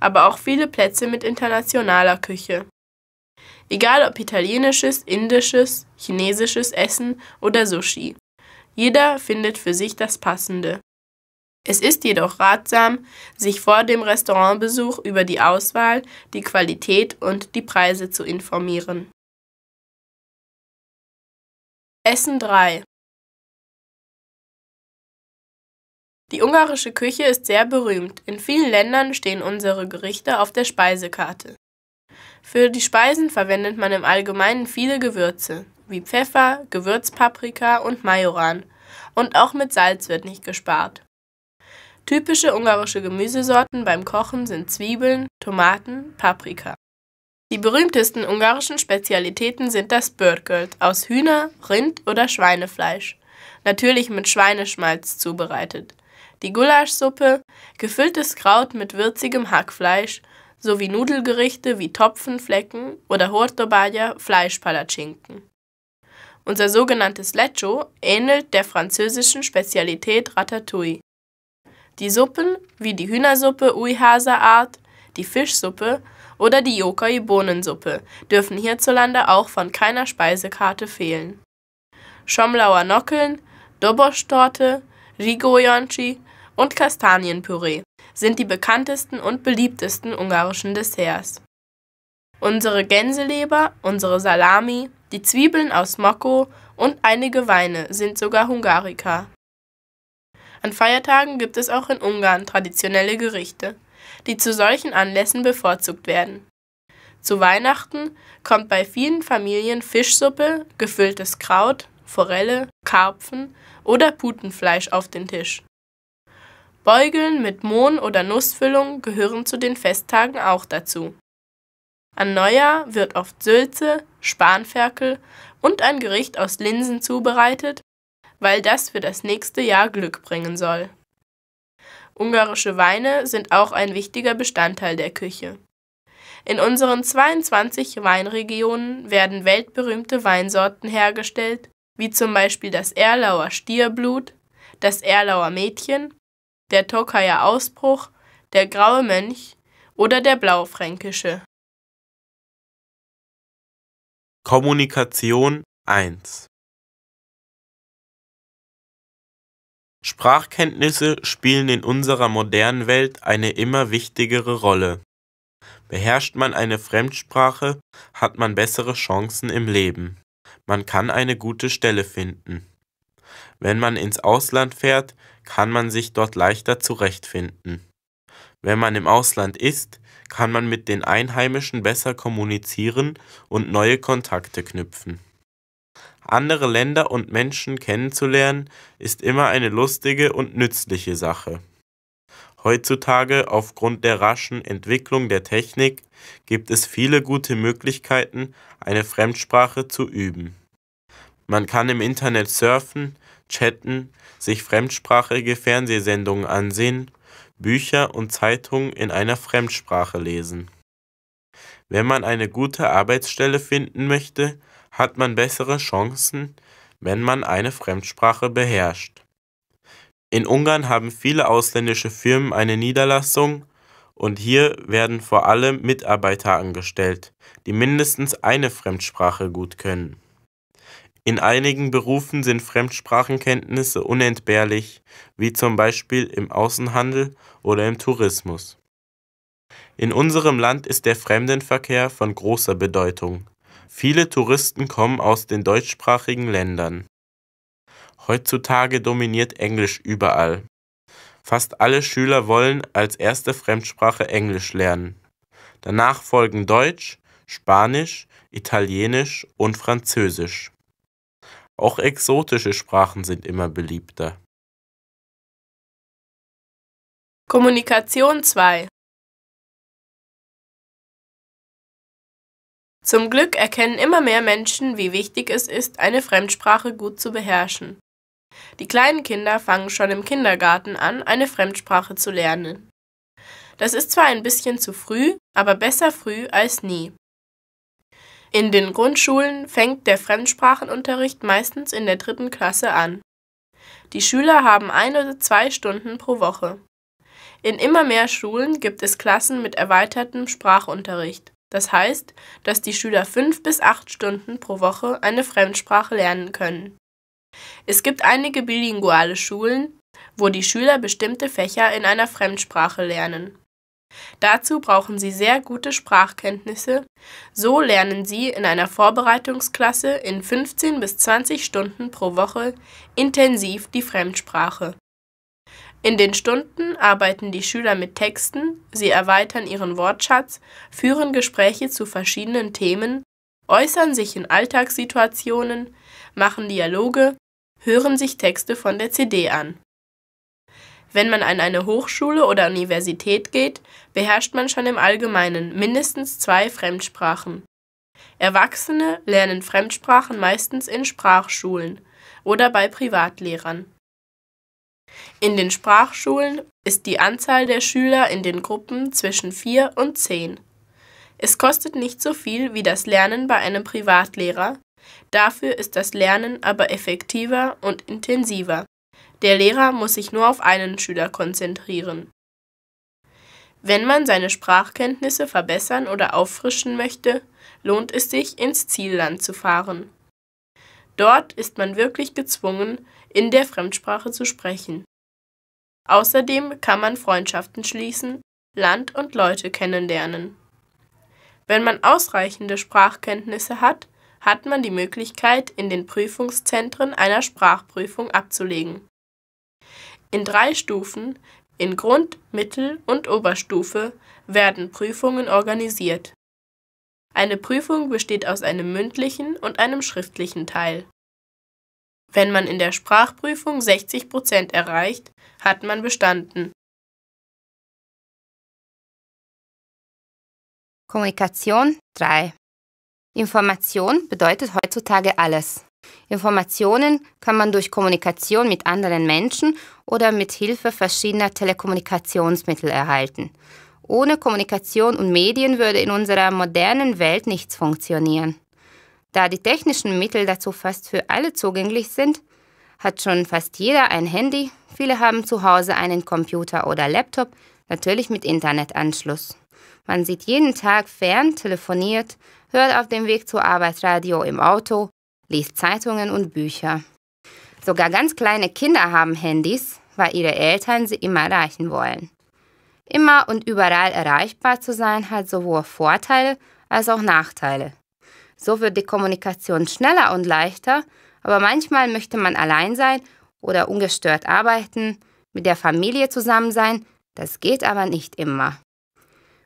aber auch viele Plätze mit internationaler Küche. Egal ob italienisches, indisches, chinesisches Essen oder Sushi. Jeder findet für sich das Passende. Es ist jedoch ratsam, sich vor dem Restaurantbesuch über die Auswahl, die Qualität und die Preise zu informieren. Essen 3 Die ungarische Küche ist sehr berühmt. In vielen Ländern stehen unsere Gerichte auf der Speisekarte. Für die Speisen verwendet man im Allgemeinen viele Gewürze, wie Pfeffer, Gewürzpaprika und Majoran. Und auch mit Salz wird nicht gespart. Typische ungarische Gemüsesorten beim Kochen sind Zwiebeln, Tomaten, Paprika. Die berühmtesten ungarischen Spezialitäten sind das Börkölt aus Hühner-, Rind- oder Schweinefleisch, natürlich mit Schweineschmalz zubereitet die Gulaschsuppe, gefülltes Kraut mit würzigem Hackfleisch sowie Nudelgerichte wie Topfenflecken oder Hortobaya Fleischpalatschinken. Unser sogenanntes Lecho ähnelt der französischen Spezialität Ratatouille. Die Suppen, wie die Hühnersuppe Uihasa Art, die Fischsuppe oder die Yokoi-Bohnensuppe, dürfen hierzulande auch von keiner Speisekarte fehlen. Schomlauer Nockeln, Dobosch-Torte, Rigoyonchi und Kastanienpüree sind die bekanntesten und beliebtesten ungarischen Desserts. Unsere Gänseleber, unsere Salami, die Zwiebeln aus Mokko und einige Weine sind sogar Hungarika. An Feiertagen gibt es auch in Ungarn traditionelle Gerichte, die zu solchen Anlässen bevorzugt werden. Zu Weihnachten kommt bei vielen Familien Fischsuppe, gefülltes Kraut, Forelle, Karpfen oder Putenfleisch auf den Tisch. Beugeln mit Mohn oder Nussfüllung gehören zu den Festtagen auch dazu. An Neujahr wird oft Sülze, Spanferkel und ein Gericht aus Linsen zubereitet, weil das für das nächste Jahr Glück bringen soll. Ungarische Weine sind auch ein wichtiger Bestandteil der Küche. In unseren 22 Weinregionen werden weltberühmte Weinsorten hergestellt, wie zum Beispiel das Erlauer Stierblut, das Erlauer Mädchen der Tokajer Ausbruch, der Graue Mönch oder der Blaufränkische. Kommunikation 1 Sprachkenntnisse spielen in unserer modernen Welt eine immer wichtigere Rolle. Beherrscht man eine Fremdsprache, hat man bessere Chancen im Leben. Man kann eine gute Stelle finden. Wenn man ins Ausland fährt, kann man sich dort leichter zurechtfinden. Wenn man im Ausland ist, kann man mit den Einheimischen besser kommunizieren und neue Kontakte knüpfen. Andere Länder und Menschen kennenzulernen ist immer eine lustige und nützliche Sache. Heutzutage, aufgrund der raschen Entwicklung der Technik, gibt es viele gute Möglichkeiten, eine Fremdsprache zu üben. Man kann im Internet surfen, chatten, sich fremdsprachige Fernsehsendungen ansehen, Bücher und Zeitungen in einer Fremdsprache lesen. Wenn man eine gute Arbeitsstelle finden möchte, hat man bessere Chancen, wenn man eine Fremdsprache beherrscht. In Ungarn haben viele ausländische Firmen eine Niederlassung und hier werden vor allem Mitarbeiter angestellt, die mindestens eine Fremdsprache gut können. In einigen Berufen sind Fremdsprachenkenntnisse unentbehrlich, wie zum Beispiel im Außenhandel oder im Tourismus. In unserem Land ist der Fremdenverkehr von großer Bedeutung. Viele Touristen kommen aus den deutschsprachigen Ländern. Heutzutage dominiert Englisch überall. Fast alle Schüler wollen als erste Fremdsprache Englisch lernen. Danach folgen Deutsch, Spanisch, Italienisch und Französisch. Auch exotische Sprachen sind immer beliebter. Kommunikation 2 Zum Glück erkennen immer mehr Menschen, wie wichtig es ist, eine Fremdsprache gut zu beherrschen. Die kleinen Kinder fangen schon im Kindergarten an, eine Fremdsprache zu lernen. Das ist zwar ein bisschen zu früh, aber besser früh als nie. In den Grundschulen fängt der Fremdsprachenunterricht meistens in der dritten Klasse an. Die Schüler haben ein oder zwei Stunden pro Woche. In immer mehr Schulen gibt es Klassen mit erweitertem Sprachunterricht. Das heißt, dass die Schüler fünf bis acht Stunden pro Woche eine Fremdsprache lernen können. Es gibt einige bilinguale Schulen, wo die Schüler bestimmte Fächer in einer Fremdsprache lernen. Dazu brauchen sie sehr gute Sprachkenntnisse, so lernen sie in einer Vorbereitungsklasse in 15 bis 20 Stunden pro Woche intensiv die Fremdsprache. In den Stunden arbeiten die Schüler mit Texten, sie erweitern ihren Wortschatz, führen Gespräche zu verschiedenen Themen, äußern sich in Alltagssituationen, machen Dialoge, hören sich Texte von der CD an wenn man an eine Hochschule oder Universität geht, beherrscht man schon im Allgemeinen mindestens zwei Fremdsprachen. Erwachsene lernen Fremdsprachen meistens in Sprachschulen oder bei Privatlehrern. In den Sprachschulen ist die Anzahl der Schüler in den Gruppen zwischen vier und zehn. Es kostet nicht so viel wie das Lernen bei einem Privatlehrer, dafür ist das Lernen aber effektiver und intensiver. Der Lehrer muss sich nur auf einen Schüler konzentrieren. Wenn man seine Sprachkenntnisse verbessern oder auffrischen möchte, lohnt es sich, ins Zielland zu fahren. Dort ist man wirklich gezwungen, in der Fremdsprache zu sprechen. Außerdem kann man Freundschaften schließen, Land und Leute kennenlernen. Wenn man ausreichende Sprachkenntnisse hat, hat man die Möglichkeit, in den Prüfungszentren einer Sprachprüfung abzulegen in drei Stufen, in Grund-, Mittel- und Oberstufe, werden Prüfungen organisiert. Eine Prüfung besteht aus einem mündlichen und einem schriftlichen Teil. Wenn man in der Sprachprüfung 60 Prozent erreicht, hat man bestanden. Kommunikation 3 Information bedeutet heutzutage alles. Informationen kann man durch Kommunikation mit anderen Menschen oder mit Hilfe verschiedener Telekommunikationsmittel erhalten. Ohne Kommunikation und Medien würde in unserer modernen Welt nichts funktionieren. Da die technischen Mittel dazu fast für alle zugänglich sind, hat schon fast jeder ein Handy, viele haben zu Hause einen Computer oder Laptop, natürlich mit Internetanschluss. Man sieht jeden Tag fern, telefoniert, hört auf dem Weg zur Arbeit Radio im Auto, liest Zeitungen und Bücher. Sogar ganz kleine Kinder haben Handys, weil ihre Eltern sie immer erreichen wollen. Immer und überall erreichbar zu sein hat sowohl Vorteile als auch Nachteile. So wird die Kommunikation schneller und leichter, aber manchmal möchte man allein sein oder ungestört arbeiten, mit der Familie zusammen sein, das geht aber nicht immer.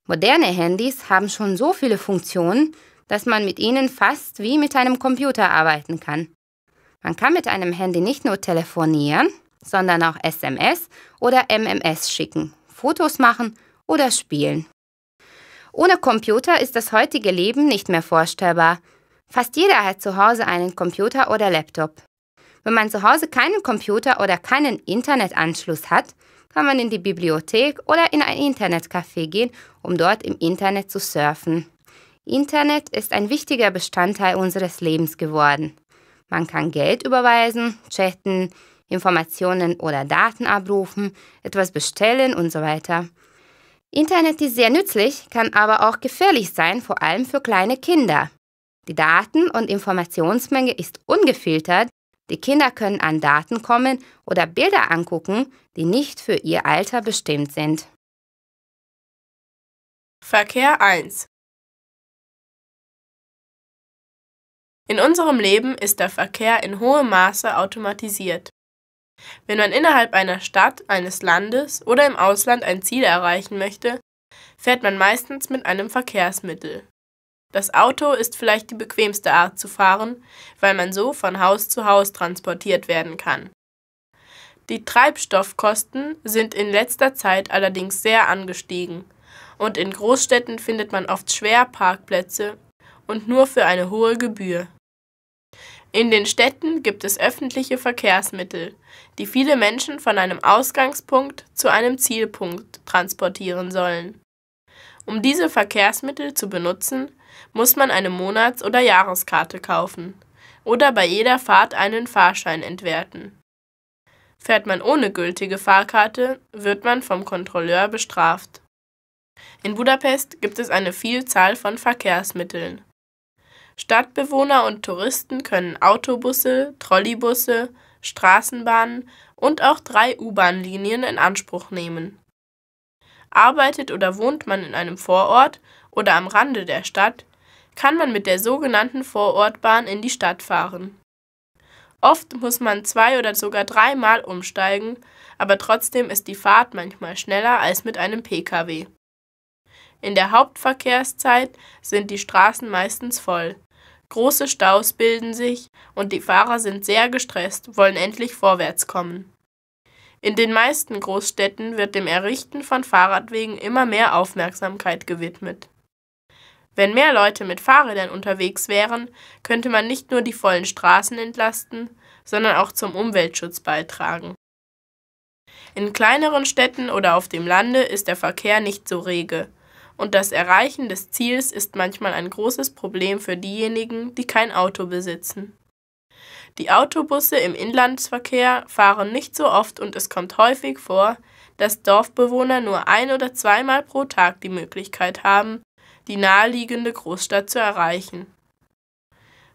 Moderne Handys haben schon so viele Funktionen, dass man mit ihnen fast wie mit einem Computer arbeiten kann. Man kann mit einem Handy nicht nur telefonieren, sondern auch SMS oder MMS schicken, Fotos machen oder spielen. Ohne Computer ist das heutige Leben nicht mehr vorstellbar. Fast jeder hat zu Hause einen Computer oder Laptop. Wenn man zu Hause keinen Computer oder keinen Internetanschluss hat, kann man in die Bibliothek oder in ein Internetcafé gehen, um dort im Internet zu surfen. Internet ist ein wichtiger Bestandteil unseres Lebens geworden. Man kann Geld überweisen, chatten, Informationen oder Daten abrufen, etwas bestellen und so weiter. Internet ist sehr nützlich, kann aber auch gefährlich sein, vor allem für kleine Kinder. Die Daten- und Informationsmenge ist ungefiltert, die Kinder können an Daten kommen oder Bilder angucken, die nicht für ihr Alter bestimmt sind. Verkehr 1 In unserem Leben ist der Verkehr in hohem Maße automatisiert. Wenn man innerhalb einer Stadt, eines Landes oder im Ausland ein Ziel erreichen möchte, fährt man meistens mit einem Verkehrsmittel. Das Auto ist vielleicht die bequemste Art zu fahren, weil man so von Haus zu Haus transportiert werden kann. Die Treibstoffkosten sind in letzter Zeit allerdings sehr angestiegen, und in Großstädten findet man oft schwer Parkplätze und nur für eine hohe Gebühr. In den Städten gibt es öffentliche Verkehrsmittel, die viele Menschen von einem Ausgangspunkt zu einem Zielpunkt transportieren sollen. Um diese Verkehrsmittel zu benutzen, muss man eine Monats- oder Jahreskarte kaufen oder bei jeder Fahrt einen Fahrschein entwerten. Fährt man ohne gültige Fahrkarte, wird man vom Kontrolleur bestraft. In Budapest gibt es eine Vielzahl von Verkehrsmitteln. Stadtbewohner und Touristen können Autobusse, Trolleybusse, Straßenbahnen und auch drei U-Bahn-Linien in Anspruch nehmen. Arbeitet oder wohnt man in einem Vorort oder am Rande der Stadt, kann man mit der sogenannten Vorortbahn in die Stadt fahren. Oft muss man zwei oder sogar dreimal umsteigen, aber trotzdem ist die Fahrt manchmal schneller als mit einem Pkw. In der Hauptverkehrszeit sind die Straßen meistens voll, Große Staus bilden sich und die Fahrer sind sehr gestresst, wollen endlich vorwärtskommen. In den meisten Großstädten wird dem Errichten von Fahrradwegen immer mehr Aufmerksamkeit gewidmet. Wenn mehr Leute mit Fahrrädern unterwegs wären, könnte man nicht nur die vollen Straßen entlasten, sondern auch zum Umweltschutz beitragen. In kleineren Städten oder auf dem Lande ist der Verkehr nicht so rege und das Erreichen des Ziels ist manchmal ein großes Problem für diejenigen, die kein Auto besitzen. Die Autobusse im Inlandsverkehr fahren nicht so oft und es kommt häufig vor, dass Dorfbewohner nur ein oder zweimal pro Tag die Möglichkeit haben, die naheliegende Großstadt zu erreichen.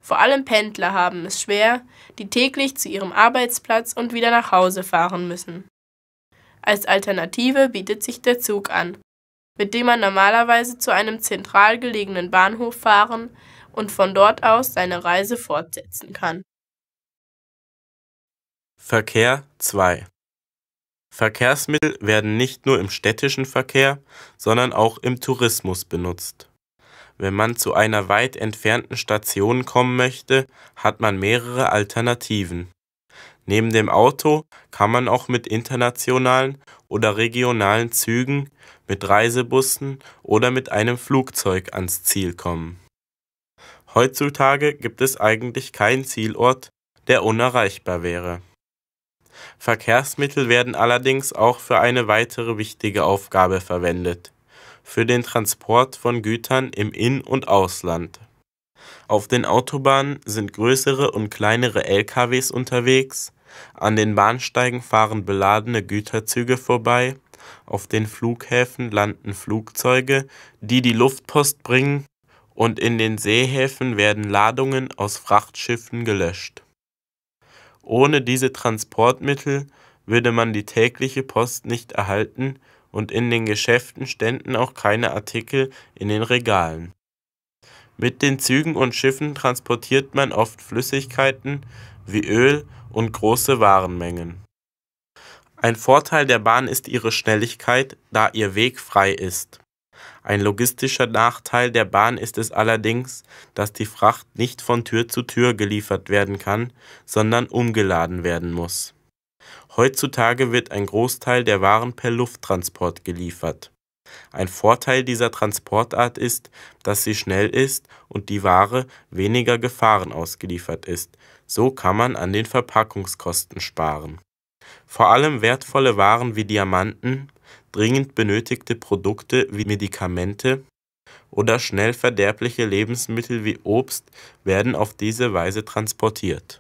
Vor allem Pendler haben es schwer, die täglich zu ihrem Arbeitsplatz und wieder nach Hause fahren müssen. Als Alternative bietet sich der Zug an, mit dem man normalerweise zu einem zentral gelegenen Bahnhof fahren und von dort aus seine Reise fortsetzen kann. Verkehr 2 Verkehrsmittel werden nicht nur im städtischen Verkehr, sondern auch im Tourismus benutzt. Wenn man zu einer weit entfernten Station kommen möchte, hat man mehrere Alternativen. Neben dem Auto kann man auch mit internationalen oder regionalen Zügen, mit Reisebussen oder mit einem Flugzeug ans Ziel kommen. Heutzutage gibt es eigentlich keinen Zielort, der unerreichbar wäre. Verkehrsmittel werden allerdings auch für eine weitere wichtige Aufgabe verwendet, für den Transport von Gütern im In- und Ausland. Auf den Autobahnen sind größere und kleinere LKWs unterwegs, an den Bahnsteigen fahren beladene Güterzüge vorbei, auf den Flughäfen landen Flugzeuge, die die Luftpost bringen, und in den Seehäfen werden Ladungen aus Frachtschiffen gelöscht. Ohne diese Transportmittel würde man die tägliche Post nicht erhalten und in den Geschäften ständen auch keine Artikel in den Regalen. Mit den Zügen und Schiffen transportiert man oft Flüssigkeiten wie Öl, und große Warenmengen. Ein Vorteil der Bahn ist ihre Schnelligkeit, da ihr Weg frei ist. Ein logistischer Nachteil der Bahn ist es allerdings, dass die Fracht nicht von Tür zu Tür geliefert werden kann, sondern umgeladen werden muss. Heutzutage wird ein Großteil der Waren per Lufttransport geliefert. Ein Vorteil dieser Transportart ist, dass sie schnell ist und die Ware weniger Gefahren ausgeliefert ist, so kann man an den Verpackungskosten sparen. Vor allem wertvolle Waren wie Diamanten, dringend benötigte Produkte wie Medikamente oder schnell verderbliche Lebensmittel wie Obst werden auf diese Weise transportiert